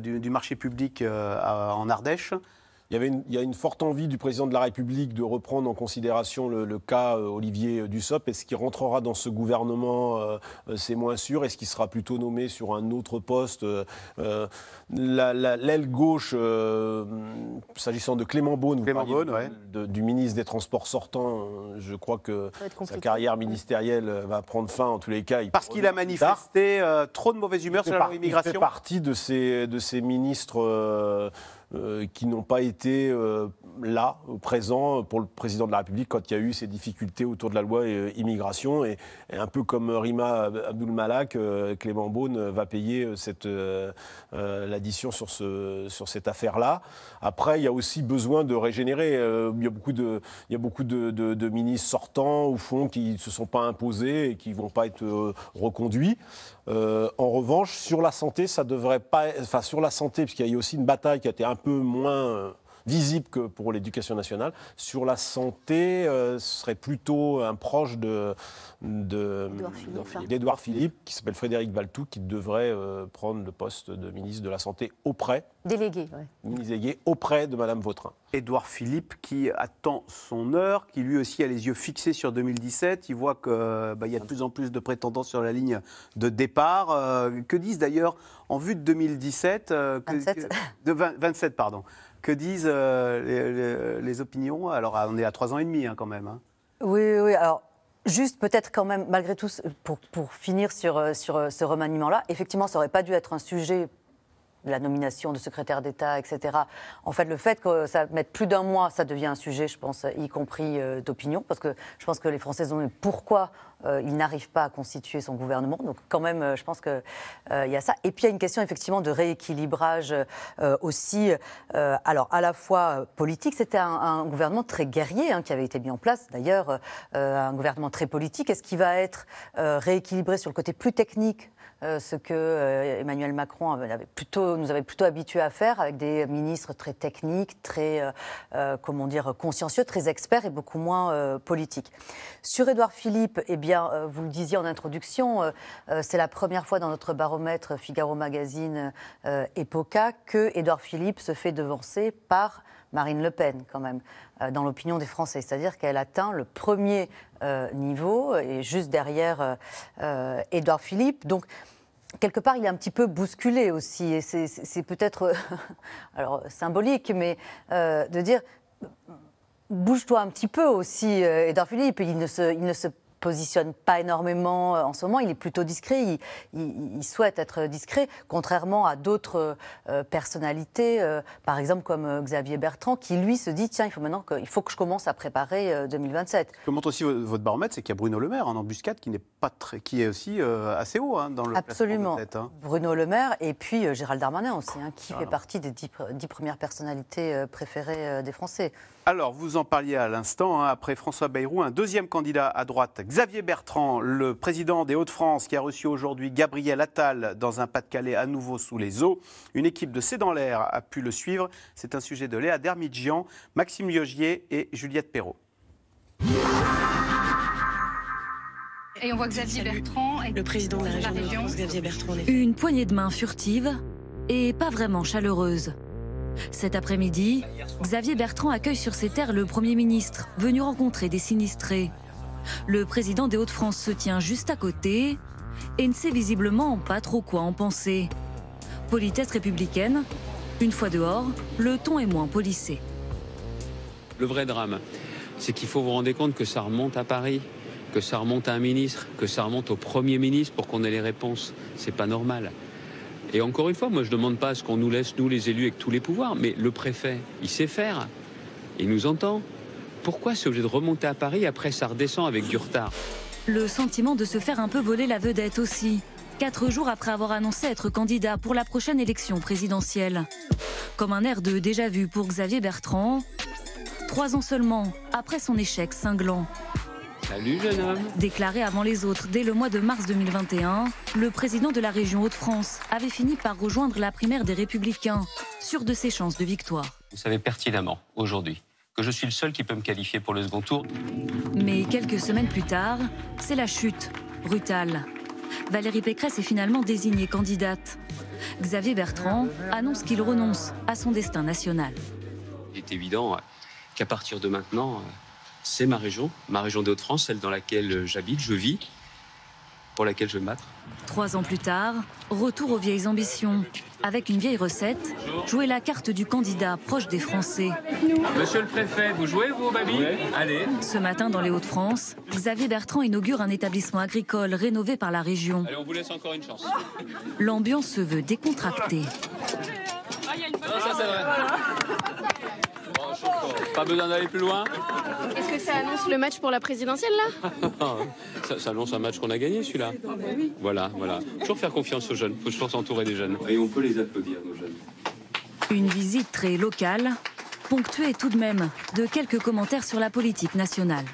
du, marché public en Ardèche. Il y, avait une, a une forte envie du président de la République de reprendre en considération le, cas euh, Olivier euh, Dussopt. Est-ce qu'il rentrera dans ce gouvernement euh, C'est moins sûr. Est-ce qu'il sera plutôt nommé sur un autre poste L'aile gauche, s'agissant de Clément Beaune, du ministre des Transports sortant, je crois que sa carrière ministérielle va prendre fin en tous les cas. Parce qu'il a manifesté trop de mauvaise humeur sur la loi immigration. partie de ces ministres euh, qui n'ont pas été euh, là, présents pour le président de la République quand il y a eu ces difficultés autour de la loi euh, immigration. Et, un peu comme Rima Abdul Malak, Clément Beaune va payer l'addition sur cette affaire-là. Après, il y a aussi besoin de régénérer. Euh, il y a beaucoup de, ministres sortants, au fond, qui ne se sont pas imposés et qui ne vont pas être euh, reconduits. Euh, en revanche, sur la santé, ça devrait pas. Enfin, sur la santé, puisqu'il y a eu aussi une bataille qui a été un peu moins visible que pour l'éducation nationale. Sur la santé, euh, ce serait plutôt un proche d'Edouard Philippe, qui s'appelle Frédéric Baltou, qui devrait euh, prendre le poste de ministre de la Santé auprès. Délégué, auprès de Madame Vautrin. Édouard Philippe qui attend son heure, qui lui aussi a les yeux fixés sur 2017. Il voit qu'il bah, y a de plus en plus de prétendants sur la ligne de départ. Euh, que disent d'ailleurs, en vue de 2017, de 27, pardon. Que disent euh, les, opinions Alors, ah, on est à trois ans et demi hein, quand même. Hein. Oui, oui, Alors, Juste peut-être quand même, malgré tout, pour, pour finir sur, euh, sur euh, ce remaniement-là, effectivement, ça n'aurait pas dû être un sujet la nomination de secrétaire d'État, etc. En fait, le fait que ça mette plus d'un mois, ça devient un sujet, je pense, y compris euh, d'opinion, parce que je pense que les Français ont eu pourquoi euh, il n'arrive pas à constituer son gouvernement. Donc, quand même, euh, je pense qu'il y a ça. Et puis, il y a une question, effectivement, de rééquilibrage aussi, alors, à la fois politique. C'était un, gouvernement très guerrier hein, qui avait été mis en place, d'ailleurs, un gouvernement très politique. Est-ce qu'il va être rééquilibré sur le côté plus technique euh, ce que euh, Emmanuel Macron avait plutôt, nous avait plutôt habitués à faire, avec des ministres très techniques, très, euh, comment dire, consciencieux, très experts et beaucoup moins politiques. Sur Édouard Philippe, eh bien, vous le disiez en introduction, c'est la première fois dans notre baromètre Figaro Magazine Epoca que Édouard Philippe se fait devancer par Marine Le Pen, quand même, euh, dans l'opinion des Français. C'est-à-dire qu'elle atteint le premier euh, niveau, et juste derrière euh, Édouard Philippe. Donc, quelque part, il est un petit peu bousculé aussi. Et c'est peut-être, alors symbolique, mais de dire bouge-toi un petit peu aussi, Edouard Philippe. Il ne se, il ne se positionne pas énormément euh, en ce moment. Il est plutôt discret. Il, souhaite être discret, contrairement à d'autres euh, personnalités, euh, par exemple comme Xavier Bertrand, qui lui se dit tiens, il faut maintenant que, faut que je commence à préparer 2027. Je montre aussi votre baromètre, c'est qu'il y a Bruno Le Maire en embuscade qui n'est pas très, qui est aussi assez haut hein, dans le absolument de tête, hein. Bruno Le Maire et puis Gérald Darmanin aussi, hein, qui fait partie des dix premières personnalités préférées des Français. Alors, vous en parliez à l'instant, hein, après François Bayrou, un deuxième candidat à droite, Xavier Bertrand, le président des Hauts-de-France, qui a reçu aujourd'hui Gabriel Attal dans un Pas-de-Calais à nouveau sous les eaux. Une équipe de C'est dans l'air a pu le suivre. C'est un sujet de Léa Dermidjian, Maxime Liogier et Juliette Perrault. Et on voit Xavier Bertrand, le président de la région. Bertrand. Une poignée de main furtive et pas vraiment chaleureuse. Cet après-midi, Xavier Bertrand accueille sur ses terres le Premier ministre, venu rencontrer des sinistrés. Le président des Hauts-de-France se tient juste à côté et ne sait visiblement pas trop quoi en penser. Politesse républicaine, une fois dehors, le ton est moins polissé. Le vrai drame, c'est qu'il faut vous rendre compte que ça remonte à Paris, que ça remonte à un ministre, que ça remonte au Premier ministre pour qu'on ait les réponses. C'est pas normal. Et encore une fois, moi je ne demande pas à ce qu'on nous laisse, nous les élus, avec tous les pouvoirs, mais le préfet, il sait faire, il nous entend. Pourquoi c'est obligé de remonter à Paris, après ça redescend avec du retard Le sentiment de se faire un peu voler la vedette aussi, quatre jours après avoir annoncé être candidat pour la prochaine élection présidentielle. Comme un air de déjà vu pour Xavier Bertrand, trois ans seulement après son échec cinglant. Salut jeune homme. Déclaré avant les autres dès le mois de mars 2021, le président de la région Hauts-de-France avait fini par rejoindre la primaire des Républicains, sûr de ses chances de victoire. Vous savez pertinemment, aujourd'hui, que je suis le seul qui peut me qualifier pour le second tour. Mais quelques semaines plus tard, c'est la chute, brutale. Valérie Pécresse est finalement désignée candidate. Xavier Bertrand annonce qu'il renonce à son destin national. Il est évident euh, qu'à partir de maintenant, euh, c'est ma région, ma région des Hauts-de-France, celle dans laquelle euh, j'habite, je vis, pour laquelle je me battre. Trois ans plus tard, retour aux vieilles ambitions. Avec une vieille recette, jouer la carte du candidat proche des Français. Monsieur le préfet, vous jouez, vous, Babi Allez. Ce matin, dans les Hauts-de-France, Xavier Bertrand inaugure un établissement agricole rénové par la région. Allez, on vous laisse encore une chance. L'ambiance se veut décontractée. Ah, pas besoin d'aller plus loin Est-ce que ça annonce le match pour la présidentielle, là ça, annonce un match qu'on a gagné, celui-là. Voilà, voilà. Toujours faire confiance aux jeunes. faut toujours s'entourer des jeunes. Et on peut les applaudir, nos jeunes. Une visite très locale, ponctuée tout de même de quelques commentaires sur la politique nationale.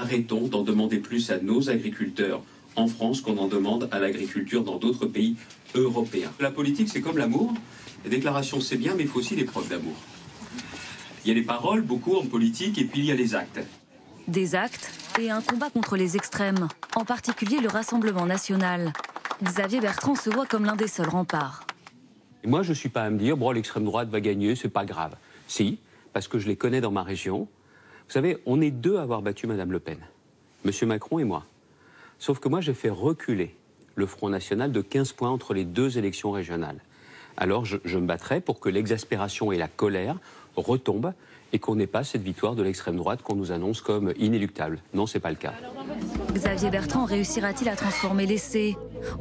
Arrêtons d'en demander plus à nos agriculteurs en France qu'on en demande à l'agriculture dans d'autres pays européens. La politique, c'est comme l'amour. Les déclarations, c'est bien, mais il faut aussi des preuves d'amour. Il y a les paroles, beaucoup en politique, et puis il y a les actes. Des actes et un combat contre les extrêmes, en particulier le Rassemblement national. Xavier Bertrand se voit comme l'un des seuls remparts. moi, je ne suis pas à me dire, bon, l'extrême droite va gagner, c'est pas grave. Si, parce que je les connais dans ma région. Vous savez, on est deux à avoir battu Mme Le Pen, M. Macron et moi. Sauf que moi, j'ai fait reculer le Front National de 15 points entre les deux élections régionales. Alors, je, je me battrai pour que l'exaspération et la colère retombe et qu'on n'ait pas cette victoire de l'extrême droite qu'on nous annonce comme inéluctable. Non, c'est pas le cas. Xavier Bertrand réussira-t-il à transformer l'essai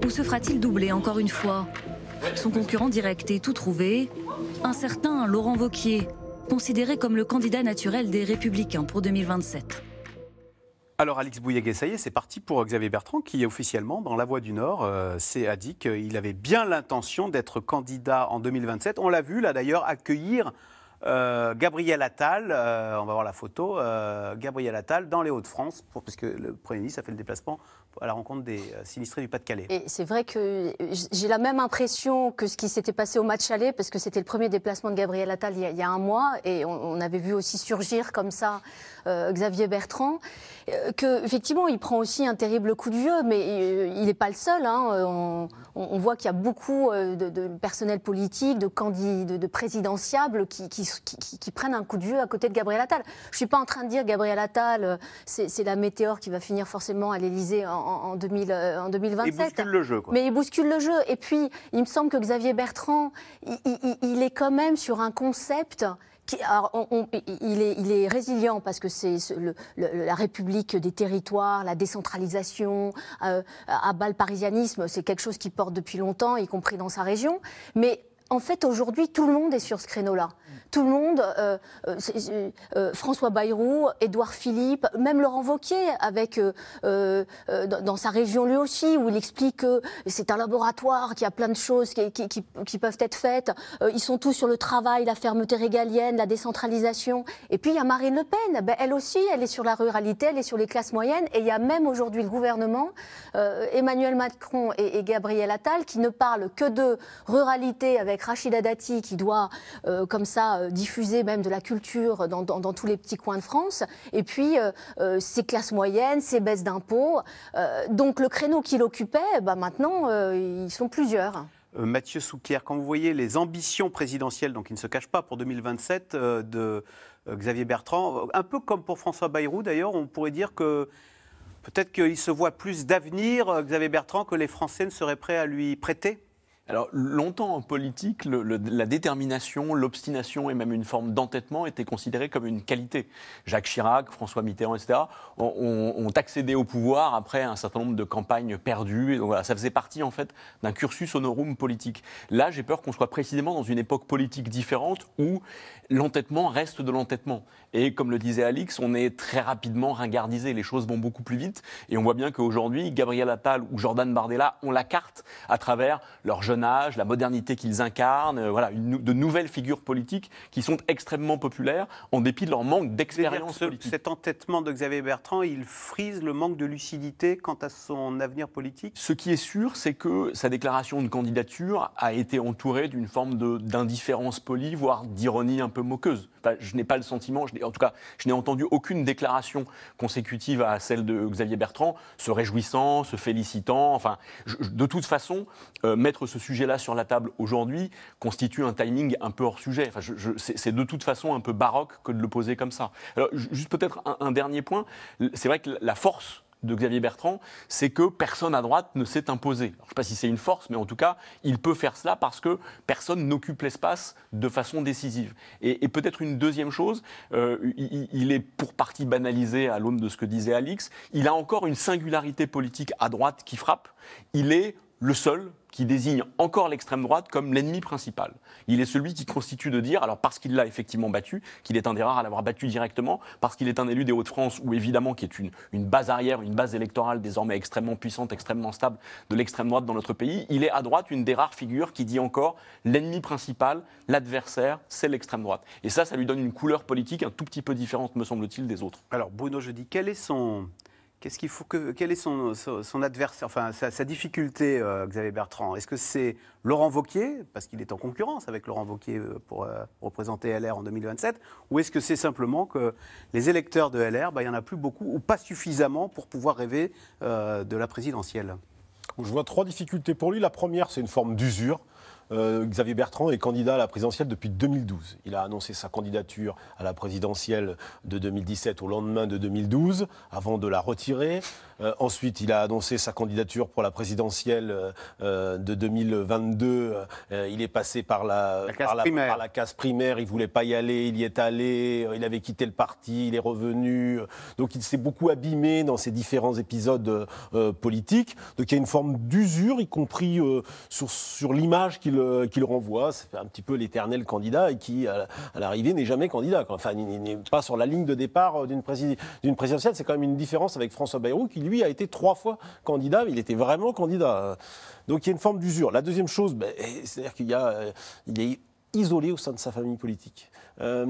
Ou se fera-t-il doubler encore une fois Son concurrent direct est tout trouvé, un certain Laurent Vauquier, considéré comme le candidat naturel des Républicains pour 2027. Alors Alex Bouilléguet, ça y est, c'est parti pour Xavier Bertrand qui officiellement dans La Voix du Nord euh, s'est a dit qu'il avait bien l'intention d'être candidat en 2027. On l'a vu là d'ailleurs accueillir euh, Gabriel Attal, euh, on va voir la photo, euh, Gabriel Attal dans les Hauts-de-France, puisque le Premier ministre a fait le déplacement à la rencontre des sinistrés du Pas-de-Calais. Et c'est vrai que j'ai la même impression que ce qui s'était passé au match aller, parce que c'était le premier déplacement de Gabriel Attal il y a, un mois, et on, avait vu aussi surgir comme ça Xavier Bertrand, que effectivement il prend aussi un terrible coup de vieux, mais il n'est pas le seul. Hein, on, voit qu'il y a beaucoup de, personnels personnel politique, de, candidats de, présidentiables qui, qui qui, prennent un coup de vieux à côté de Gabriel Attal. Je ne suis pas en train de dire Gabriel Attal, euh, c'est la météore qui va finir forcément à l'Elysée en, en 2027. Euh, il bouscule le jeu. Mais il bouscule le jeu. Et puis, il me semble que Xavier Bertrand, il, est quand même sur un concept il, est, il, est, résilient parce que c'est la République des territoires, la décentralisation, abat euh, à bas le parisianisme, c'est quelque chose qui porte depuis longtemps, y compris dans sa région. Mais en fait, aujourd'hui, tout le monde est sur ce créneau-là. Tout le monde, euh, euh, euh, François Bayrou, Édouard Philippe, même Laurent Vauquier, avec, dans, sa région lui aussi, où il explique que c'est un laboratoire, qu'il y a plein de choses qui, peuvent être faites. ils sont tous sur le travail, la fermeté régalienne, la décentralisation. Et puis, il y a Marine Le Pen. Ben, elle aussi, elle est sur la ruralité, elle est sur les classes moyennes. Et il y a même aujourd'hui le gouvernement, Emmanuel Macron et, et Gabriel Attal, qui ne parlent que de ruralité avec avec Rachida qui doit euh, comme ça euh, diffuser même de la culture dans, tous les petits coins de France, et puis euh, ses ces classes moyennes, ces baisses d'impôts. donc le créneau qu'il occupait, bah, maintenant, ils sont plusieurs. Mathieu Souquier, quand vous voyez les ambitions présidentielles, donc il ne se cache pas pour 2027, de Xavier Bertrand, un peu comme pour François Bayrou d'ailleurs, on pourrait dire que peut-être qu'il se voit plus d'avenir, Xavier Bertrand, que les Français ne seraient prêts à lui prêter alors, longtemps en politique, la détermination, l'obstination et même une forme d'entêtement étaient considérées comme une qualité. Jacques Chirac, François Mitterrand, etc. ont, accédé au pouvoir après un certain nombre de campagnes perdues. donc, voilà, ça faisait partie, en fait, d'un cursus honorum politique. Là, j'ai peur qu'on soit précisément dans une époque politique différente où l'entêtement reste de l'entêtement. Et comme le disait Alix, on est très rapidement ringardisé. Les choses vont beaucoup plus vite. Et on voit bien qu'aujourd'hui, Gabriel Attal ou Jordan Bardella ont la carte à travers leur jeune la modernité qu'ils incarnent, euh, voilà, de nouvelles figures politiques qui sont extrêmement populaires en dépit de leur manque d'expérience politique. Cet entêtement de Xavier Bertrand, il frise le manque de lucidité quant à son avenir politique Ce qui est sûr, c'est que sa déclaration de candidature a été entourée d'une forme d'indifférence polie, voire d'ironie un peu moqueuse je n'ai pas le sentiment, je en tout cas, je n'ai entendu aucune déclaration consécutive à celle de Xavier Bertrand, se réjouissant, se félicitant. Enfin, de toute façon, euh, mettre ce sujet-là sur la table aujourd'hui constitue un timing un peu hors sujet. c'est de toute façon un peu baroque que de le poser comme ça. Alors, juste peut-être un dernier point. C'est vrai que la force de Xavier Bertrand, c'est que personne à droite ne s'est imposé. je ne sais pas si c'est une force, mais en tout cas, il peut faire cela parce que personne n'occupe l'espace de façon décisive. Et, peut-être une deuxième chose, euh, il, est pour partie banalisé à l'aune de ce que disait Alix, il a encore une singularité politique à droite qui frappe, il est le seul qui désigne encore l'extrême droite comme l'ennemi principal. Il est celui qui constitue de dire, alors parce qu'il l'a effectivement battu, qu'il est un des rares à l'avoir battu directement, parce qu'il est un élu des Hauts-de-France, où évidemment qui est une, une, base arrière, une base électorale désormais extrêmement puissante, extrêmement stable de l'extrême droite dans notre pays, il est à droite une des rares figures qui dit encore l'ennemi principal, l'adversaire, c'est l'extrême droite. Et ça, ça lui donne une couleur politique un tout petit peu différente, me semble-t-il, des autres. Alors Bruno, je dis, quel est son, – Quelle quel est son, adversaire, enfin sa, difficulté, euh, Xavier Bertrand Est-ce que c'est Laurent Vauquier, parce qu'il est en concurrence avec Laurent Vauquier euh, pour euh, représenter LR en 2027, ou est-ce que c'est simplement que les électeurs de LR, bah, il n'y en a plus beaucoup ou pas suffisamment pour pouvoir rêver de la présidentielle Je vois trois difficultés pour lui. La première, c'est une forme d'usure. Euh, Xavier Bertrand est candidat à la présidentielle depuis 2012. Il a annoncé sa candidature à la présidentielle de 2017 au lendemain de 2012, avant de la retirer. Euh, ensuite, il a annoncé sa candidature pour la présidentielle euh, de 2022. il est passé par la, par la, primaire. Par la case primaire. Il voulait pas y aller. Il y est allé. il avait quitté le parti. Il est revenu. Donc, il s'est beaucoup abîmé dans ses différents épisodes politiques. Donc, il y a une forme d'usure, y compris sur, sur l'image qu'il euh, qu'il renvoie. C'est un petit peu l'éternel candidat et qui, à, l'arrivée, n'est jamais candidat. Enfin, il n'est pas sur la ligne de départ euh, d'une présidentielle. C'est quand même une différence avec François Bayrou, qui, lui, a été trois fois candidat, mais il était vraiment candidat. Donc il y a une forme d'usure. La deuxième chose, ben, c'est-à-dire qu'il euh, est isolé au sein de sa famille politique. Euh,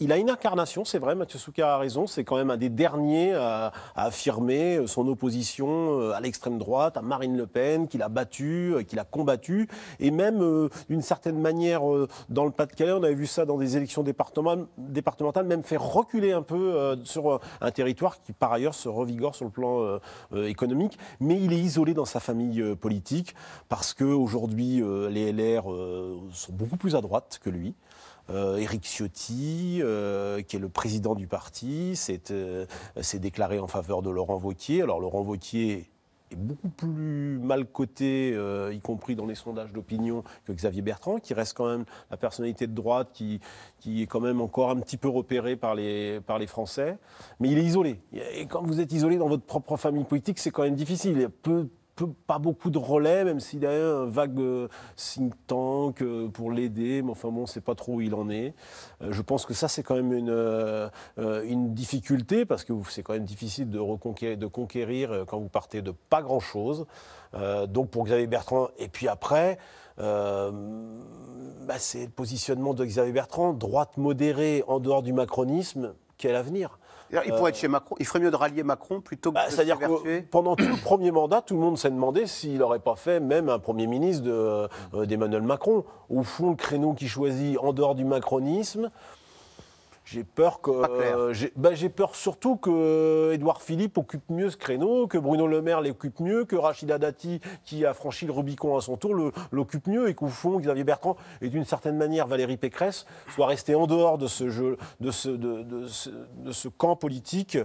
il, a une incarnation, c'est vrai, Mathieu Souka a raison, c'est quand même un des derniers à, affirmer euh, son opposition euh, à l'extrême droite, à Marine Le Pen, qu'il a battu, qu'il a combattu, et même d'une certaine manière dans le Pas-de-Calais, on avait vu ça dans des élections départementales, départementales même faire reculer un peu sur un territoire qui par ailleurs se revigore sur le plan économique, mais il est isolé dans sa famille politique parce qu'aujourd'hui les LR sont beaucoup plus à droite que lui eric euh, Éric Ciotti, euh, qui est le président du parti, s'est euh, déclaré en faveur de Laurent Vauquier. Alors Laurent Vauquier est beaucoup plus mal coté, y compris dans les sondages d'opinion, que Xavier Bertrand, qui reste quand même la personnalité de droite qui, est quand même encore un petit peu repéré par les, par les Français. Mais il est isolé. Et quand vous êtes isolé dans votre propre famille politique, c'est quand même difficile. Il y a peu, pas beaucoup de relais, même s'il y a un vague euh, think tank euh, pour l'aider, mais enfin bon, on ne sait pas trop où il en est. Euh, je pense que ça, c'est quand même une, une difficulté, parce que c'est quand même difficile de, reconquérir, conquérir quand vous partez de pas grand-chose. donc pour Xavier Bertrand, et puis après, bah, c'est le positionnement de Xavier Bertrand, droite modérée en dehors du macronisme, quel avenir il euh, pourrait être chez Macron. Il ferait mieux de rallier Macron plutôt que bah, de C'est-à-dire pendant tout le premier mandat, tout le monde s'est demandé s'il n'aurait pas fait même un Premier ministre euh, d'Emmanuel Macron. Au fond, le créneau qu'il choisit en dehors du macronisme, j'ai peur que. Euh, bah, j'ai peur surtout que Edouard euh, Philippe occupe mieux ce créneau, que Bruno Le Maire l'occupe mieux, que Rachida Dati, qui a franchi le Rubicon à son tour, l'occupe mieux et qu'au fond, Xavier Bertrand et d'une certaine manière Valérie Pécresse soient restés en dehors de ce jeu, de ce, de, ce camp politique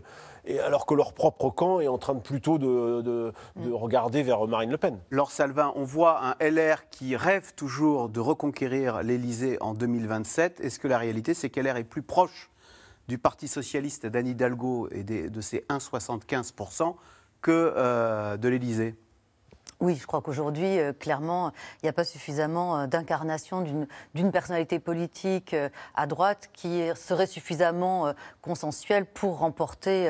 alors que leur propre camp est en train de plutôt de, mm. regarder vers Marine Le Pen. Laure Salvin, on voit un LR qui rêve toujours de reconquérir l'Elysée en 2027. Est-ce que la réalité, c'est qu'LR est plus proche du Parti socialiste d'Anne Hidalgo et de ses 1,75% que euh, de l'Elysée oui, je crois qu'aujourd'hui, euh, clairement, il n'y a pas suffisamment euh, d'incarnation d'une personnalité politique euh, à droite qui serait suffisamment consensuelle pour remporter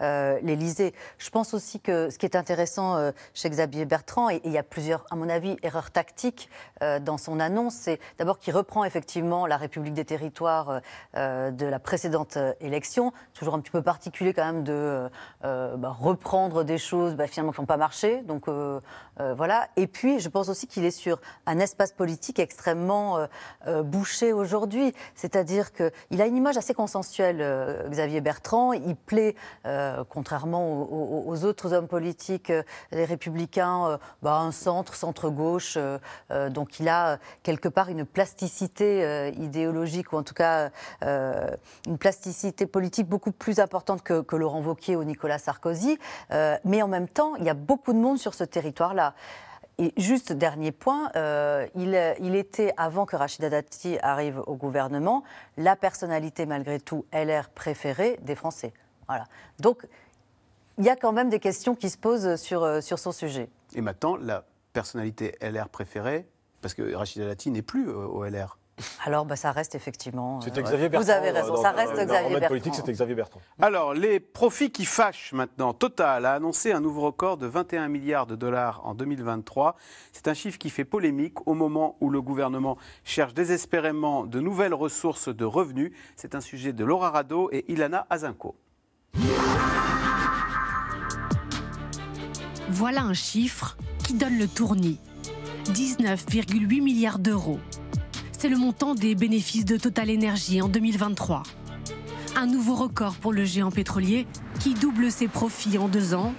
l'Élysée. Je pense aussi que ce qui est intéressant chez Xavier Bertrand, et, il y a plusieurs, à mon avis, erreurs tactiques dans son annonce, c'est d'abord qu'il reprend effectivement la République des territoires de la précédente élection, toujours un petit peu particulier quand même de bah, reprendre des choses bah, finalement qui n'ont pas marché. Donc, euh, Et puis, je pense aussi qu'il est sur un espace politique extrêmement euh, euh, bouché aujourd'hui. C'est-à-dire qu'il a une image assez consensuelle, Xavier Bertrand. Il plaît, contrairement aux, autres hommes politiques, les républicains, bah, un centre, centre-gauche. donc, il a quelque part une plasticité idéologique, ou en tout cas une plasticité politique beaucoup plus importante que, que Laurent Wauquiez ou Nicolas Sarkozy. mais en même temps, il y a beaucoup de monde sur ce territoire-là. Et juste dernier point, euh, il, était, avant que Rachida Dati arrive au gouvernement, la personnalité malgré tout LR préférée des Français. Voilà. Donc il y a quand même des questions qui se posent sur, euh, sur son sujet. Et maintenant, la personnalité LR préférée, parce que Rachida Dati n'est plus euh, au LR. Alors, bah, ça reste effectivement. Euh, C'était euh, Xavier Bertrand. Vous avez raison, ça reste Xavier Alors, les profits qui fâchent maintenant. Total a annoncé un nouveau record de 21 milliards de dollars en 2023. C'est un chiffre qui fait polémique au moment où le gouvernement cherche désespérément de nouvelles ressources de revenus. C'est un sujet de Laura Rado et Ilana Azinko. Voilà un chiffre qui donne le tournis 19,8 milliards d'euros c'est le montant des bénéfices de Total Energy en 2023. Un nouveau record pour le géant pétrolier qui double ses profits en deux ans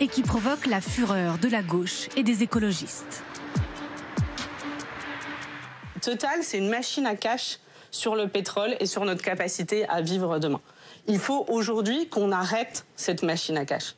et qui provoque la fureur de la gauche et des écologistes. Total, c'est une machine à cash sur le pétrole et sur notre capacité à vivre demain. Il faut aujourd'hui qu'on arrête cette machine à cash.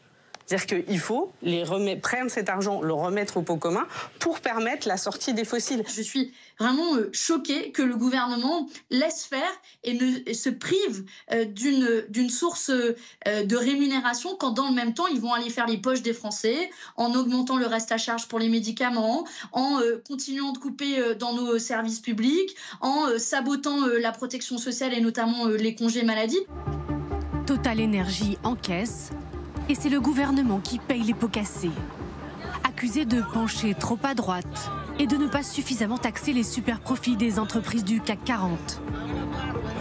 C'est-à-dire qu'il faut les prendre cet argent, le remettre au pot commun pour permettre la sortie des fossiles. Je suis vraiment euh, choquée que le gouvernement laisse faire et ne se prive euh, d'une source euh, de rémunération quand dans le même temps ils vont aller faire les poches des Français en augmentant le reste à charge pour les médicaments, en continuant de couper dans nos services publics, en sabotant la protection sociale et notamment les congés maladie. Total en encaisse et c'est le gouvernement qui paye les pots cassés. Accusé de pencher trop à droite et de ne pas suffisamment taxer les super profits des entreprises du CAC 40.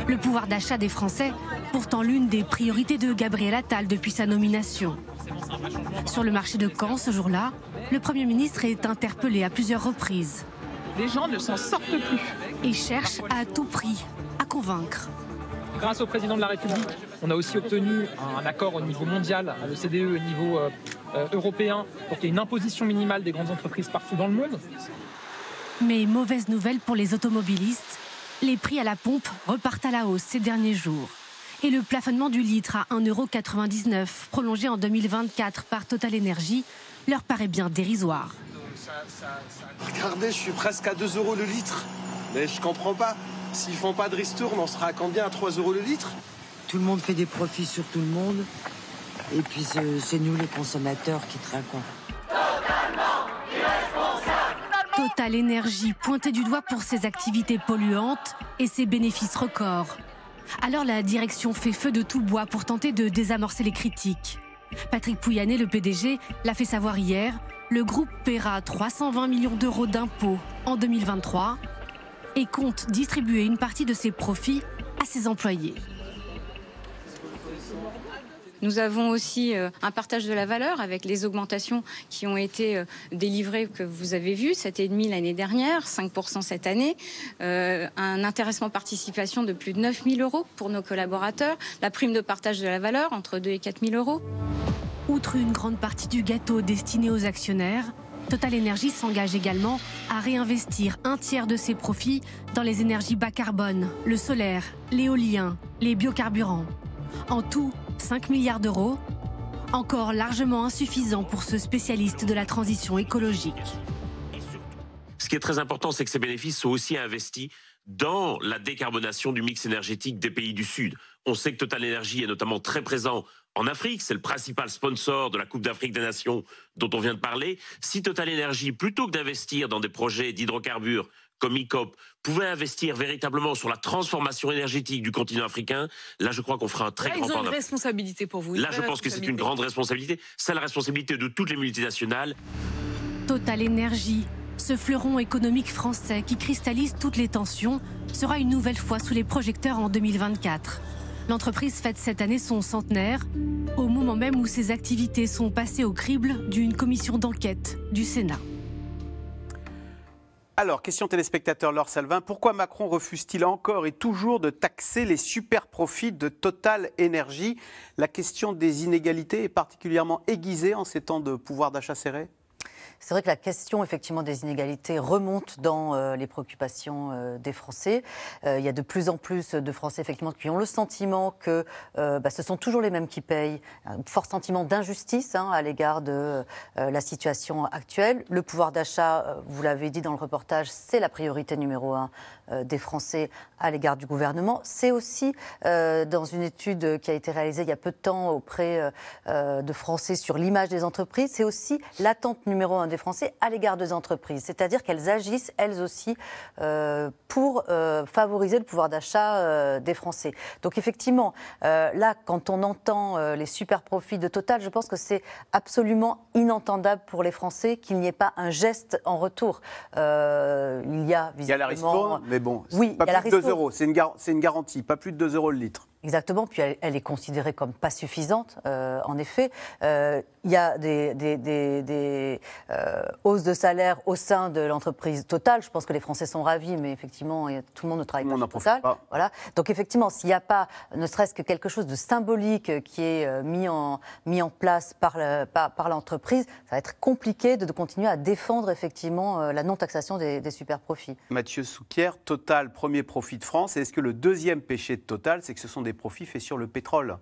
Le pouvoir d'achat des Français, pourtant l'une des priorités de Gabriel Attal depuis sa nomination. Sur le marché de Caen ce jour-là, le Premier ministre est interpellé à plusieurs reprises. Les gens ne s'en sortent plus. Et cherche à tout prix à convaincre grâce au président de la République, on a aussi obtenu un accord au niveau mondial, à l'OCDE, au niveau euh, euh, européen, pour qu'il y ait une imposition minimale des grandes entreprises partout dans le monde. Mais mauvaise nouvelle pour les automobilistes, les prix à la pompe repartent à la hausse ces derniers jours. Et le plafonnement du litre à 1,99€, prolongé en 2024 par Total Energy, leur paraît bien dérisoire. Regardez, je suis presque à 2 euros le litre. Mais je comprends pas. S'ils font pas de ristourne, on sera à combien À 3 euros le litre Tout le monde fait des profits sur tout le monde. Et puis c'est nous les consommateurs qui trinquons. Totalement Total Énergie pointée du doigt pour ses activités polluantes et ses bénéfices records. Alors la direction fait feu de tout bois pour tenter de désamorcer les critiques. Patrick Pouyanné, le PDG, l'a fait savoir hier. Le groupe paiera 320 millions d'euros d'impôts en 2023 et compte distribuer une partie de ses profits à ses employés. Nous avons aussi euh, un partage de la valeur avec les augmentations qui ont été euh, délivrées que vous avez vues, 7,5 l'année dernière, 5% cette année, euh, un intéressement participation de plus de 9 000 euros pour nos collaborateurs, la prime de partage de la valeur entre 2 et 4 000 euros. Outre une grande partie du gâteau destiné aux actionnaires, Total Energy s'engage également à réinvestir un tiers de ses profits dans les énergies bas carbone, le solaire, l'éolien, les biocarburants. En tout, 5 milliards d'euros, encore largement insuffisant pour ce spécialiste de la transition écologique. Ce qui est très important, c'est que ces bénéfices soient aussi investis dans la décarbonation du mix énergétique des pays du Sud. On sait que Total Energy est notamment très présent en Afrique, c'est le principal sponsor de la Coupe d'Afrique des Nations dont on vient de parler, si Total Energy, plutôt que d'investir dans des projets d'hydrocarbures comme ICOP, pouvait investir véritablement sur la transformation énergétique du continent africain, là je crois qu'on fera un très ah, grand pas. Ils ont une responsabilité pour vous. Là je pense que c'est une grande responsabilité. C'est la responsabilité de toutes les multinationales. Total Energy, ce fleuron économique français qui cristallise toutes les tensions, sera une nouvelle fois sous les projecteurs en 2024. L'entreprise fête cette année son centenaire, au moment même où ses activités sont passées au crible d'une commission d'enquête du Sénat. Alors, question téléspectateur Laure Salvin, pourquoi Macron refuse-t-il encore et toujours de taxer les super profits de Total Energy La question des inégalités est particulièrement aiguisée en ces temps de pouvoir d'achat serré c'est vrai que la question effectivement des inégalités remonte dans euh, les préoccupations euh, des Français. Euh, il y a de plus en plus de Français effectivement qui ont le sentiment que bah, ce sont toujours les mêmes qui payent. Un fort sentiment d'injustice hein, à l'égard de la situation actuelle. Le pouvoir d'achat, vous l'avez dit dans le reportage, c'est la priorité numéro un euh, des Français à l'égard du gouvernement. C'est aussi euh, dans une étude qui a été réalisée il y a peu de temps auprès euh, de Français sur l'image des entreprises, c'est aussi l'attente numéro un des Français à l'égard des entreprises, c'est-à-dire qu'elles agissent elles aussi pour favoriser le pouvoir d'achat des Français. Donc effectivement, là, quand on entend les super profits de Total, je pense que c'est absolument inentendable pour les Français qu'il n'y ait pas un geste en retour. il y a visiblement mais bon, oui, pas plus de 2 euros. C'est une, gar... une, garantie, pas plus de 2 euros le litre. Exactement, puis elle, est considérée comme pas suffisante, euh, en effet. Euh, il y a des, des, euh, hausses de salaire au sein de l'entreprise Total. Je pense que les Français sont ravis, mais effectivement, tout le monde ne travaille pas pour Total. Voilà. Donc effectivement, s'il n'y a pas, ne serait-ce que quelque chose de symbolique qui est mis en, mis en place par, l'entreprise, ça va être compliqué de, continuer à défendre effectivement la non-taxation des, des super-profits. Mathieu Souquier, Total, premier profit de France. est-ce que le deuxième péché de Total, c'est que ce sont des profits fait sur le pétrole.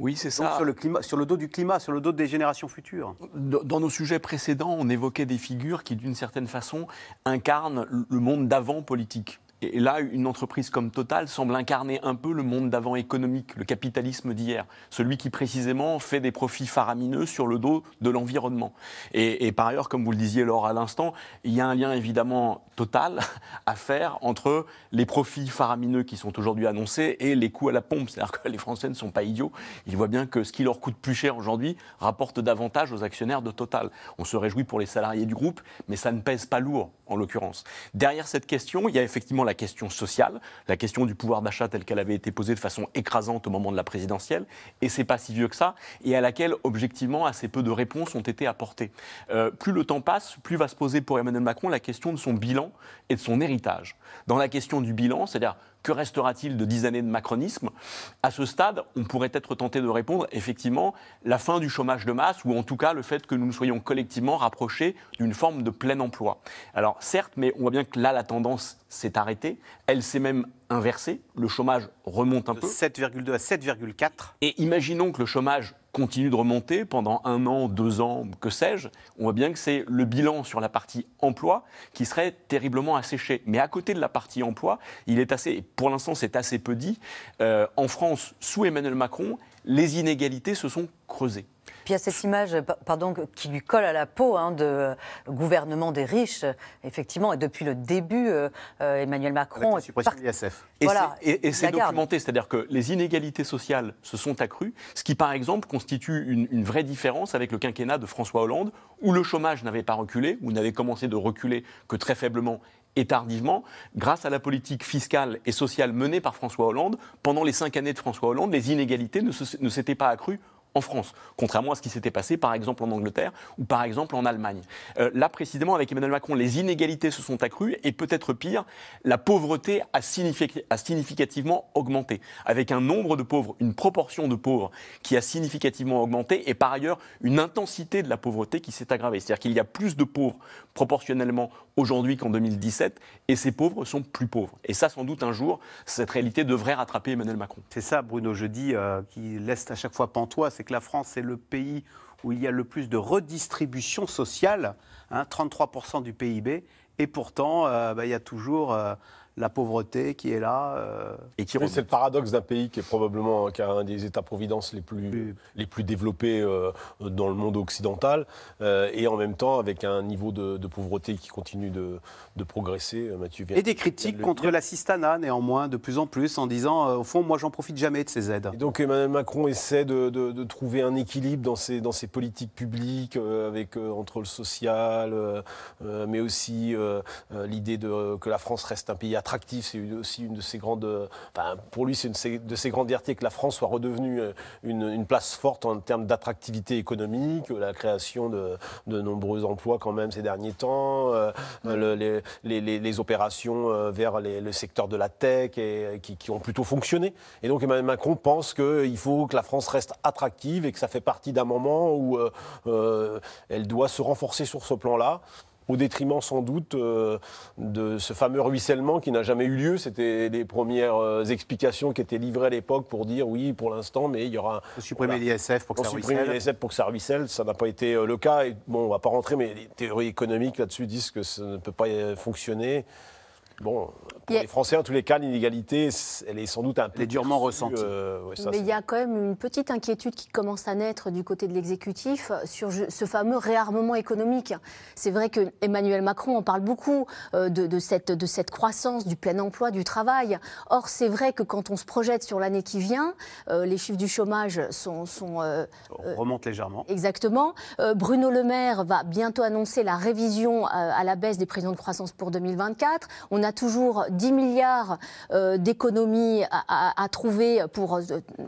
Oui, c'est ça. Sur le, climat, sur le dos du climat, sur le dos des générations futures. Dans nos sujets précédents, on évoquait des figures qui, d'une certaine façon, incarnent le monde d'avant politique. Et là, une entreprise comme Total semble incarner un peu le monde d'avant économique, le capitalisme d'hier, celui qui précisément fait des profits faramineux sur le dos de l'environnement. Et, et, par ailleurs, comme vous le disiez Laure à l'instant, il y a un lien évidemment total à faire entre les profits faramineux qui sont aujourd'hui annoncés et les coûts à la pompe. C'est-à-dire que les Français ne sont pas idiots. Ils voient bien que ce qui leur coûte plus cher aujourd'hui rapporte davantage aux actionnaires de Total. On se réjouit pour les salariés du groupe, mais ça ne pèse pas lourd en l'occurrence. Derrière cette question, il y a effectivement la la question sociale, la question du pouvoir d'achat telle qu'elle avait été posée de façon écrasante au moment de la présidentielle, et c'est pas si vieux que ça, et à laquelle objectivement assez peu de réponses ont été apportées. Euh, plus le temps passe, plus va se poser pour Emmanuel Macron la question de son bilan et de son héritage. Dans la question du bilan, c'est-à-dire que restera-t-il de dix années de macronisme À ce stade, on pourrait être tenté de répondre effectivement la fin du chômage de masse ou en tout cas le fait que nous nous soyons collectivement rapprochés d'une forme de plein emploi. Alors certes, mais on voit bien que là, la tendance s'est arrêtée. Elle s'est même Inversé, le chômage remonte un peu. 7,2 à 7,4. Et imaginons que le chômage continue de remonter pendant un an, deux ans, que sais-je. On voit bien que c'est le bilan sur la partie emploi qui serait terriblement asséché. Mais à côté de la partie emploi, il est assez, pour l'instant c'est assez peu dit, euh, en France, sous Emmanuel Macron, les inégalités se sont creusées. Puis il y a cette image, pardon, qui lui colle à la peau hein, de euh, gouvernement des riches, euh, effectivement. Et depuis le début, euh, Emmanuel Macron. la Et c'est documenté, c'est-à-dire que les inégalités sociales se sont accrues, ce qui par exemple constitue une, vraie différence avec le quinquennat de François Hollande, où le chômage n'avait pas reculé, ou n'avait commencé de reculer que très faiblement et tardivement, grâce à la politique fiscale et sociale menée par François Hollande, pendant les cinq années de François Hollande, les inégalités ne s'étaient pas accrues en France, contrairement à ce qui s'était passé par exemple en Angleterre ou par exemple en Allemagne. Euh, là précisément avec Emmanuel Macron, les inégalités se sont accrues et peut-être pire, la pauvreté a, significativement augmenté, avec un nombre de pauvres, une proportion de pauvres qui a significativement augmenté et par ailleurs une intensité de la pauvreté qui s'est aggravée. C'est-à-dire qu'il y a plus de pauvres proportionnellement aujourd'hui qu'en 2017 et ces pauvres sont plus pauvres. Et ça sans doute un jour, cette réalité devrait rattraper Emmanuel Macron. C'est ça Bruno, je dis, euh, qui laisse à chaque fois pantois, que la France est le pays où il y a le plus de redistribution sociale, 33% hein, du PIB, et pourtant, euh, bah, il y a toujours euh, la pauvreté qui est là. Euh, et qui C'est le paradoxe d'un pays qui est probablement qui a un des États-providence les plus, les plus développés euh, dans le monde occidental, euh, et en même temps avec un niveau de, pauvreté qui continue de, de progresser. Mathieu et des critiques contre l'assistanat, néanmoins, de plus en plus, en disant au fond, moi, j'en profite jamais de ces aides. Et donc Emmanuel Macron essaie de, trouver un équilibre dans ses, dans ses politiques publiques, avec, entre le social, mais aussi l'idée que la France reste un pays à attractif. C'est aussi une de ses grandes. Enfin, pour lui, c'est une de ses grandes vertus que la France soit redevenue euh, une, place forte en termes d'attractivité économique, la création de, nombreux emplois quand même ces derniers temps, euh, les, opérations euh, vers le secteur de la tech et, qui, ont plutôt fonctionné. Et donc Emmanuel Macron pense qu'il faut que la France reste attractive et que ça fait partie d'un moment où elle doit se renforcer sur ce plan-là au détriment sans doute euh, de ce fameux ruissellement qui n'a jamais eu lieu. C'était les premières euh, explications qui étaient livrées à l'époque pour dire oui, pour l'instant, mais il y aura. On supprimer l'ISF pour que ça ruisselle. pour que ça ça n'a pas été euh, le cas. Et, bon, on ne va pas rentrer, mais les théories économiques là-dessus disent que ça ne peut pas fonctionner. Bon, pour les Français, en tous les cas, l'inégalité, elle est sans doute un peu. durement ressentie. Euh, Mais il y a quand même une petite inquiétude qui commence à naître du côté de l'exécutif sur ce fameux réarmement économique. C'est vrai que Emmanuel Macron en parle beaucoup euh, de, cette, de cette croissance du plein emploi, du travail. Or, c'est vrai que quand on se projette sur l'année qui vient, euh, les chiffres du chômage sont. sont légèrement. Exactement. Bruno Le Maire va bientôt annoncer la révision à la baisse des prévisions de croissance pour 2024. On on a toujours 10 milliards euh, d'économies à, trouver pour euh,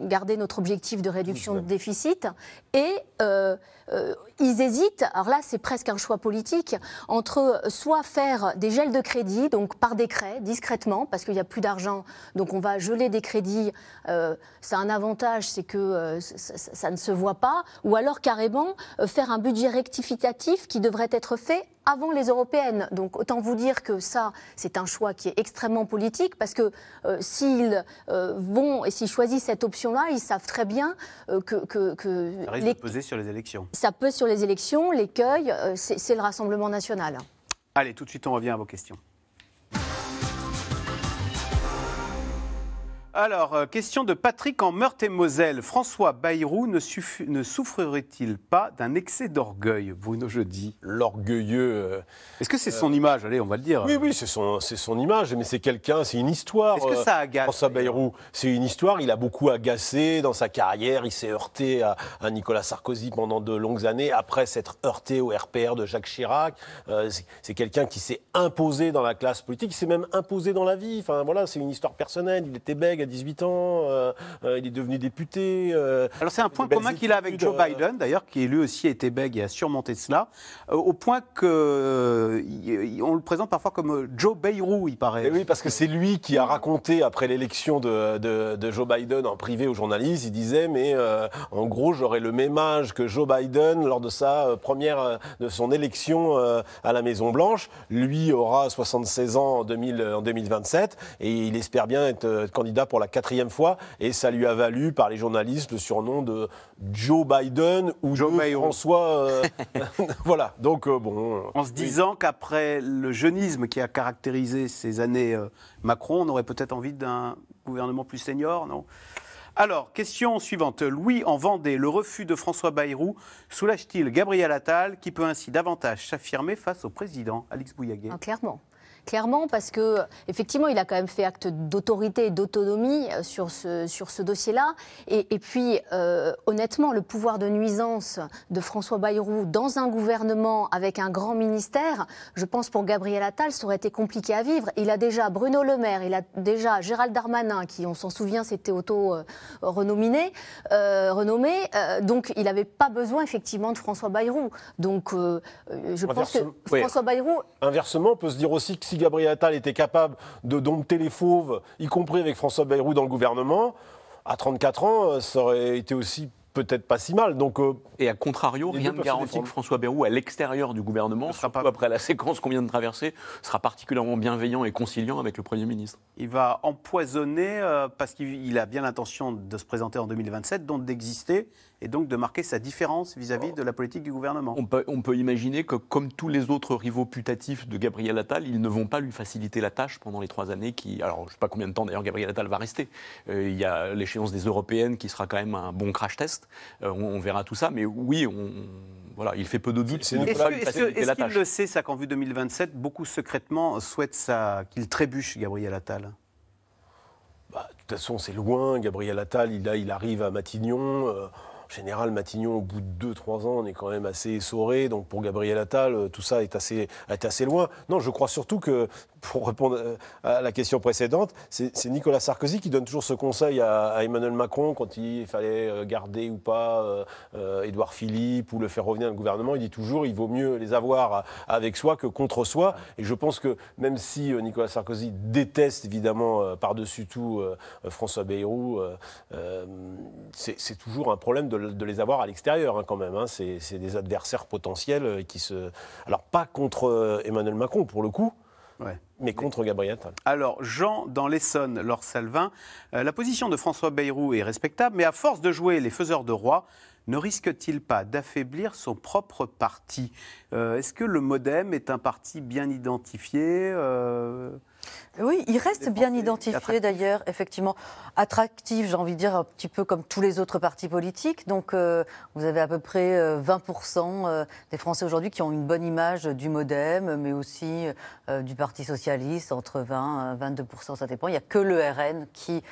garder notre objectif de réduction de déficit. Et. Euh, euh, ils hésitent, alors là c'est presque un choix politique, entre soit faire des gels de crédit, donc par décret, discrètement, parce qu'il n'y a plus d'argent, donc on va geler des crédits, euh, c'est un avantage, c'est que euh, ça, ne se voit pas, ou alors carrément faire un budget rectificatif qui devrait être fait avant les européennes. Donc autant vous dire que ça, c'est un choix qui est extrêmement politique, parce que s'ils vont et s'ils choisissent cette option-là, ils savent très bien que... ça de peser sur les élections ça peut sur les élections, l'écueil, euh, c'est le Rassemblement national. Allez, tout de suite, on revient à vos questions. Alors, euh, question de Patrick en Meurthe-et-Moselle. François Bayrou ne, souffrirait-il pas d'un excès d'orgueil, Bruno Jeudi L'orgueilleux. Euh, Est-ce que c'est son euh, image Allez, on va le dire. Oui, oui, c'est son, son image, mais c'est quelqu'un, c'est une histoire. Est-ce que ça agace François Bayrou, c'est une histoire. Il a beaucoup agacé dans sa carrière. Il s'est heurté à, Nicolas Sarkozy pendant de longues années, après s'être heurté au RPR de Jacques Chirac. c'est quelqu'un qui s'est imposé dans la classe politique, il s'est même imposé dans la vie. Enfin, voilà, c'est une histoire personnelle. Il était bègue 18 ans, euh, euh, il est devenu député. Euh, Alors c'est un point commun qu'il a avec Joe Biden, d'ailleurs, qui lui aussi a été bègue et a surmonté cela, au point que on le présente parfois comme Joe Bayrou, il paraît. oui, parce que c'est lui qui a raconté après l'élection de, Joe Biden en privé aux journalistes, il disait mais en gros j'aurais le même âge que Joe Biden lors de sa première de son élection à la Maison Blanche. Lui aura 76 ans 2000, en 2027 et il espère bien être candidat pour la quatrième fois, et ça lui a valu par les journalistes le surnom de Joe Biden ou Joe de François. Euh, voilà. Donc euh, bon. Euh, en se disant qu'après le jeunisme qui a caractérisé ces années Macron, on aurait peut-être envie d'un gouvernement plus senior, non alors, question suivante. Louis en Vendée, le refus de François Bayrou soulage-t-il Gabriel Attal, qui peut ainsi davantage s'affirmer face au président Alix Bouillaguet ah, Clairement clairement, parce que effectivement, il a quand même fait acte d'autorité et d'autonomie euh, sur ce, sur ce dossier-là. Et, puis, euh, honnêtement, le pouvoir de nuisance de François Bayrou dans un gouvernement avec un grand ministère, je pense pour Gabriel Attal, ça aurait été compliqué à vivre. Il a déjà Bruno Le Maire, il a déjà Gérald Darmanin, qui, on s'en souvient, s'était auto-renommé. Euh, renommé, donc, il n'avait pas besoin, effectivement, de François Bayrou. Donc, je pense que François Bayrou... Inversement, on peut se dire aussi que si si Gabriel Attal était capable de dompter les fauves, y compris avec François Bayrou dans le gouvernement, à 34 ans, euh, ça aurait été aussi peut-être pas si mal. Donc, euh, et à contrario, rien ne garantit que François Bayrou, à l'extérieur du gouvernement, sera après la séquence qu'on vient de traverser, sera particulièrement bienveillant et conciliant avec le Premier ministre. Il va empoisonner, euh, parce qu'il a bien l'intention de se présenter en 2027, donc d'exister, et donc de marquer sa différence vis-à-vis de la politique du gouvernement. On peut, imaginer que, comme tous les autres rivaux putatifs de Gabriel Attal, ils ne vont pas lui faciliter la tâche pendant les trois années qui. Alors, je ne sais pas combien de temps d'ailleurs Gabriel Attal va rester. Euh, il y a l'échéance des européennes qui sera quand même un bon crash test. Euh, on, verra tout ça, mais oui, voilà, il fait peu de doutes. Est-ce qu'il le sait, ça, qu'en vue 2027, beaucoup secrètement souhaitent qu'il trébuche Gabriel Attal bah, De toute façon, c'est loin. Gabriel Attal, il, il arrive à Matignon. Euh, général, Matignon, au bout de 2-3 ans, on est quand même assez sauré. Donc pour Gabriel Attal, euh, tout ça est assez, est assez loin. Non, je crois surtout que, pour répondre euh, à la question précédente, c'est Nicolas Sarkozy qui donne toujours ce conseil à, Emmanuel Macron quand il fallait euh, garder ou pas Édouard Philippe ou le faire revenir au le gouvernement. Il dit toujours il vaut mieux les avoir avec soi que contre soi. Et je pense que même si Nicolas Sarkozy déteste évidemment par-dessus tout François Bayrou, c'est toujours un problème de de, les avoir à l'extérieur hein, quand même. Hein. C'est, des adversaires potentiels euh, qui se. Alors, pas contre euh, Emmanuel Macron pour le coup. Mais contre Gabriel Alors, Jean, dans l'Essonne, Laure Salvin, euh, la position de François Bayrou est respectable, mais à force de jouer les faiseurs de rois, ne risque-t-il pas d'affaiblir son propre parti Est-ce que le Modem est un parti bien identifié oui, il reste bien identifié d'ailleurs, effectivement. Attractif, j'ai envie de dire, un petit peu comme tous les autres partis politiques. Donc, euh, vous avez à peu près 20% euh, euh, des Français aujourd'hui qui ont une bonne image du modem, mais aussi du Parti socialiste, entre 20 et 22%, ça dépend. Il n'y a que le RN qui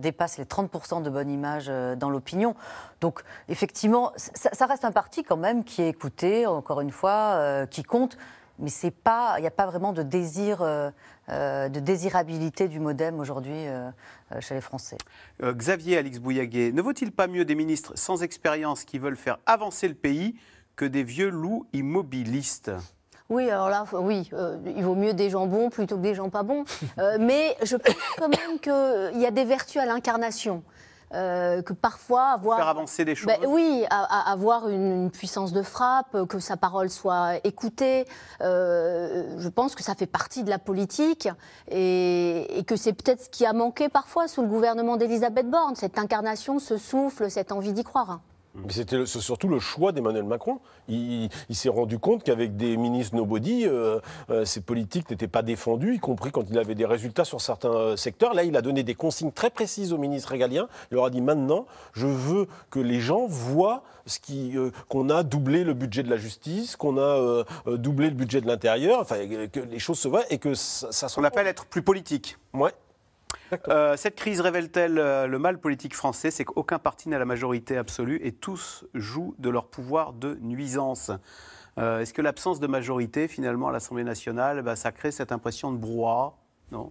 dépasse les 30% de bonne image dans l'opinion. Donc, effectivement, ça, ça, reste un parti quand même qui est écouté, encore une fois, qui compte, mais il n'y a pas vraiment de désir euh, de désirabilité du modem aujourd'hui euh, euh, chez les Français. Xavier Alix Bouillaguet, ne vaut-il pas mieux des ministres sans expérience qui veulent faire avancer le pays que des vieux loups immobilistes oui, alors là, oui, il vaut mieux des gens bons plutôt que des gens pas bons. mais je pense quand même qu'il y a des vertus à l'incarnation. Euh, que parfois avoir ben oui, à, avoir une, puissance de frappe, que sa parole soit écoutée. Euh, je pense que ça fait partie de la politique et, et que c'est peut-être ce qui a manqué parfois sous le gouvernement d'Elisabeth Borne, cette incarnation, ce souffle, cette envie d'y croire. Mais c'était surtout le choix d'Emmanuel Macron. Il, s'est rendu compte qu'avec des ministres nobody, ces euh, euh, ses politiques n'étaient pas défendues, y compris quand il avait des résultats sur certains euh, secteurs. Là, il a donné des consignes très précises aux ministres régaliens. Il leur a dit maintenant, je veux que les gens voient ce qu'on a doublé le budget de la justice, qu'on a doublé le budget de l'intérieur, enfin, que les choses se voient et que ça, ça On appelle être plus politique. Oui. Euh, cette crise révèle-t-elle euh, le mal politique français C'est qu'aucun parti n'a la majorité absolue et tous jouent de leur pouvoir de nuisance. Euh, est-ce que l'absence de majorité, finalement, à l'Assemblée nationale, bah, ça crée cette impression de broie Non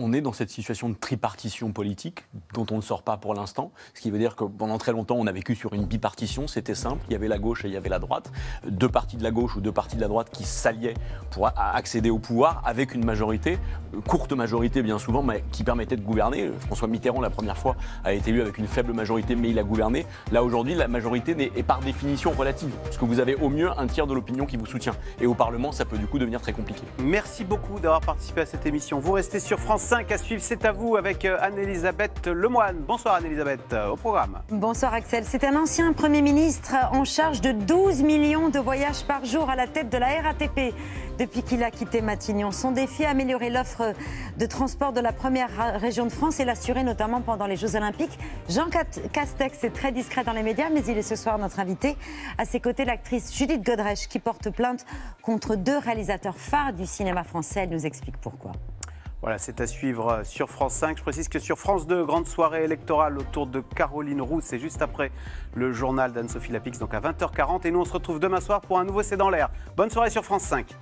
on est dans cette situation de tripartition politique dont on ne sort pas pour l'instant, ce qui veut dire que pendant très longtemps on a vécu sur une bipartition, c'était simple, il y avait la gauche et il y avait la droite, deux parties de la gauche ou deux parties de la droite qui s'alliaient pour accéder au pouvoir avec une majorité, euh, courte majorité bien souvent, mais qui permettait de gouverner. François Mitterrand la première fois a été élu avec une faible majorité, mais il a gouverné. Là aujourd'hui, la majorité est par définition relative, parce que vous avez au mieux un tiers de l'opinion qui vous soutient, et au Parlement ça peut du coup devenir très compliqué. Merci beaucoup d'avoir participé à cette émission. Vous restez sur France. 5 à suivre, c'est à vous avec euh, Anne-Elisabeth Lemoine. Bonsoir Anne-Elisabeth, euh, au programme. Bonsoir Axel. C'est un ancien Premier ministre en charge de 12 millions de voyages par jour à la tête de la RATP depuis qu'il a quitté Matignon. Son défi, améliorer l'offre de transport de la première région de France et l'assurer notamment pendant les Jeux Olympiques. Jean Castex est très discret dans les médias, mais il est ce soir notre invité. À ses côtés, l'actrice Judith Godrèche qui porte plainte contre deux réalisateurs phares du cinéma français. Elle nous explique pourquoi. Voilà, c'est à suivre euh, sur France 5. Je précise que sur France 2, grande soirée électorale autour de Caroline Roux. C'est juste après le journal d'Anne-Sophie Lapix, donc à 20h40. Et nous, on se retrouve demain soir pour un nouveau C'est dans l'air. Bonne soirée sur France 5.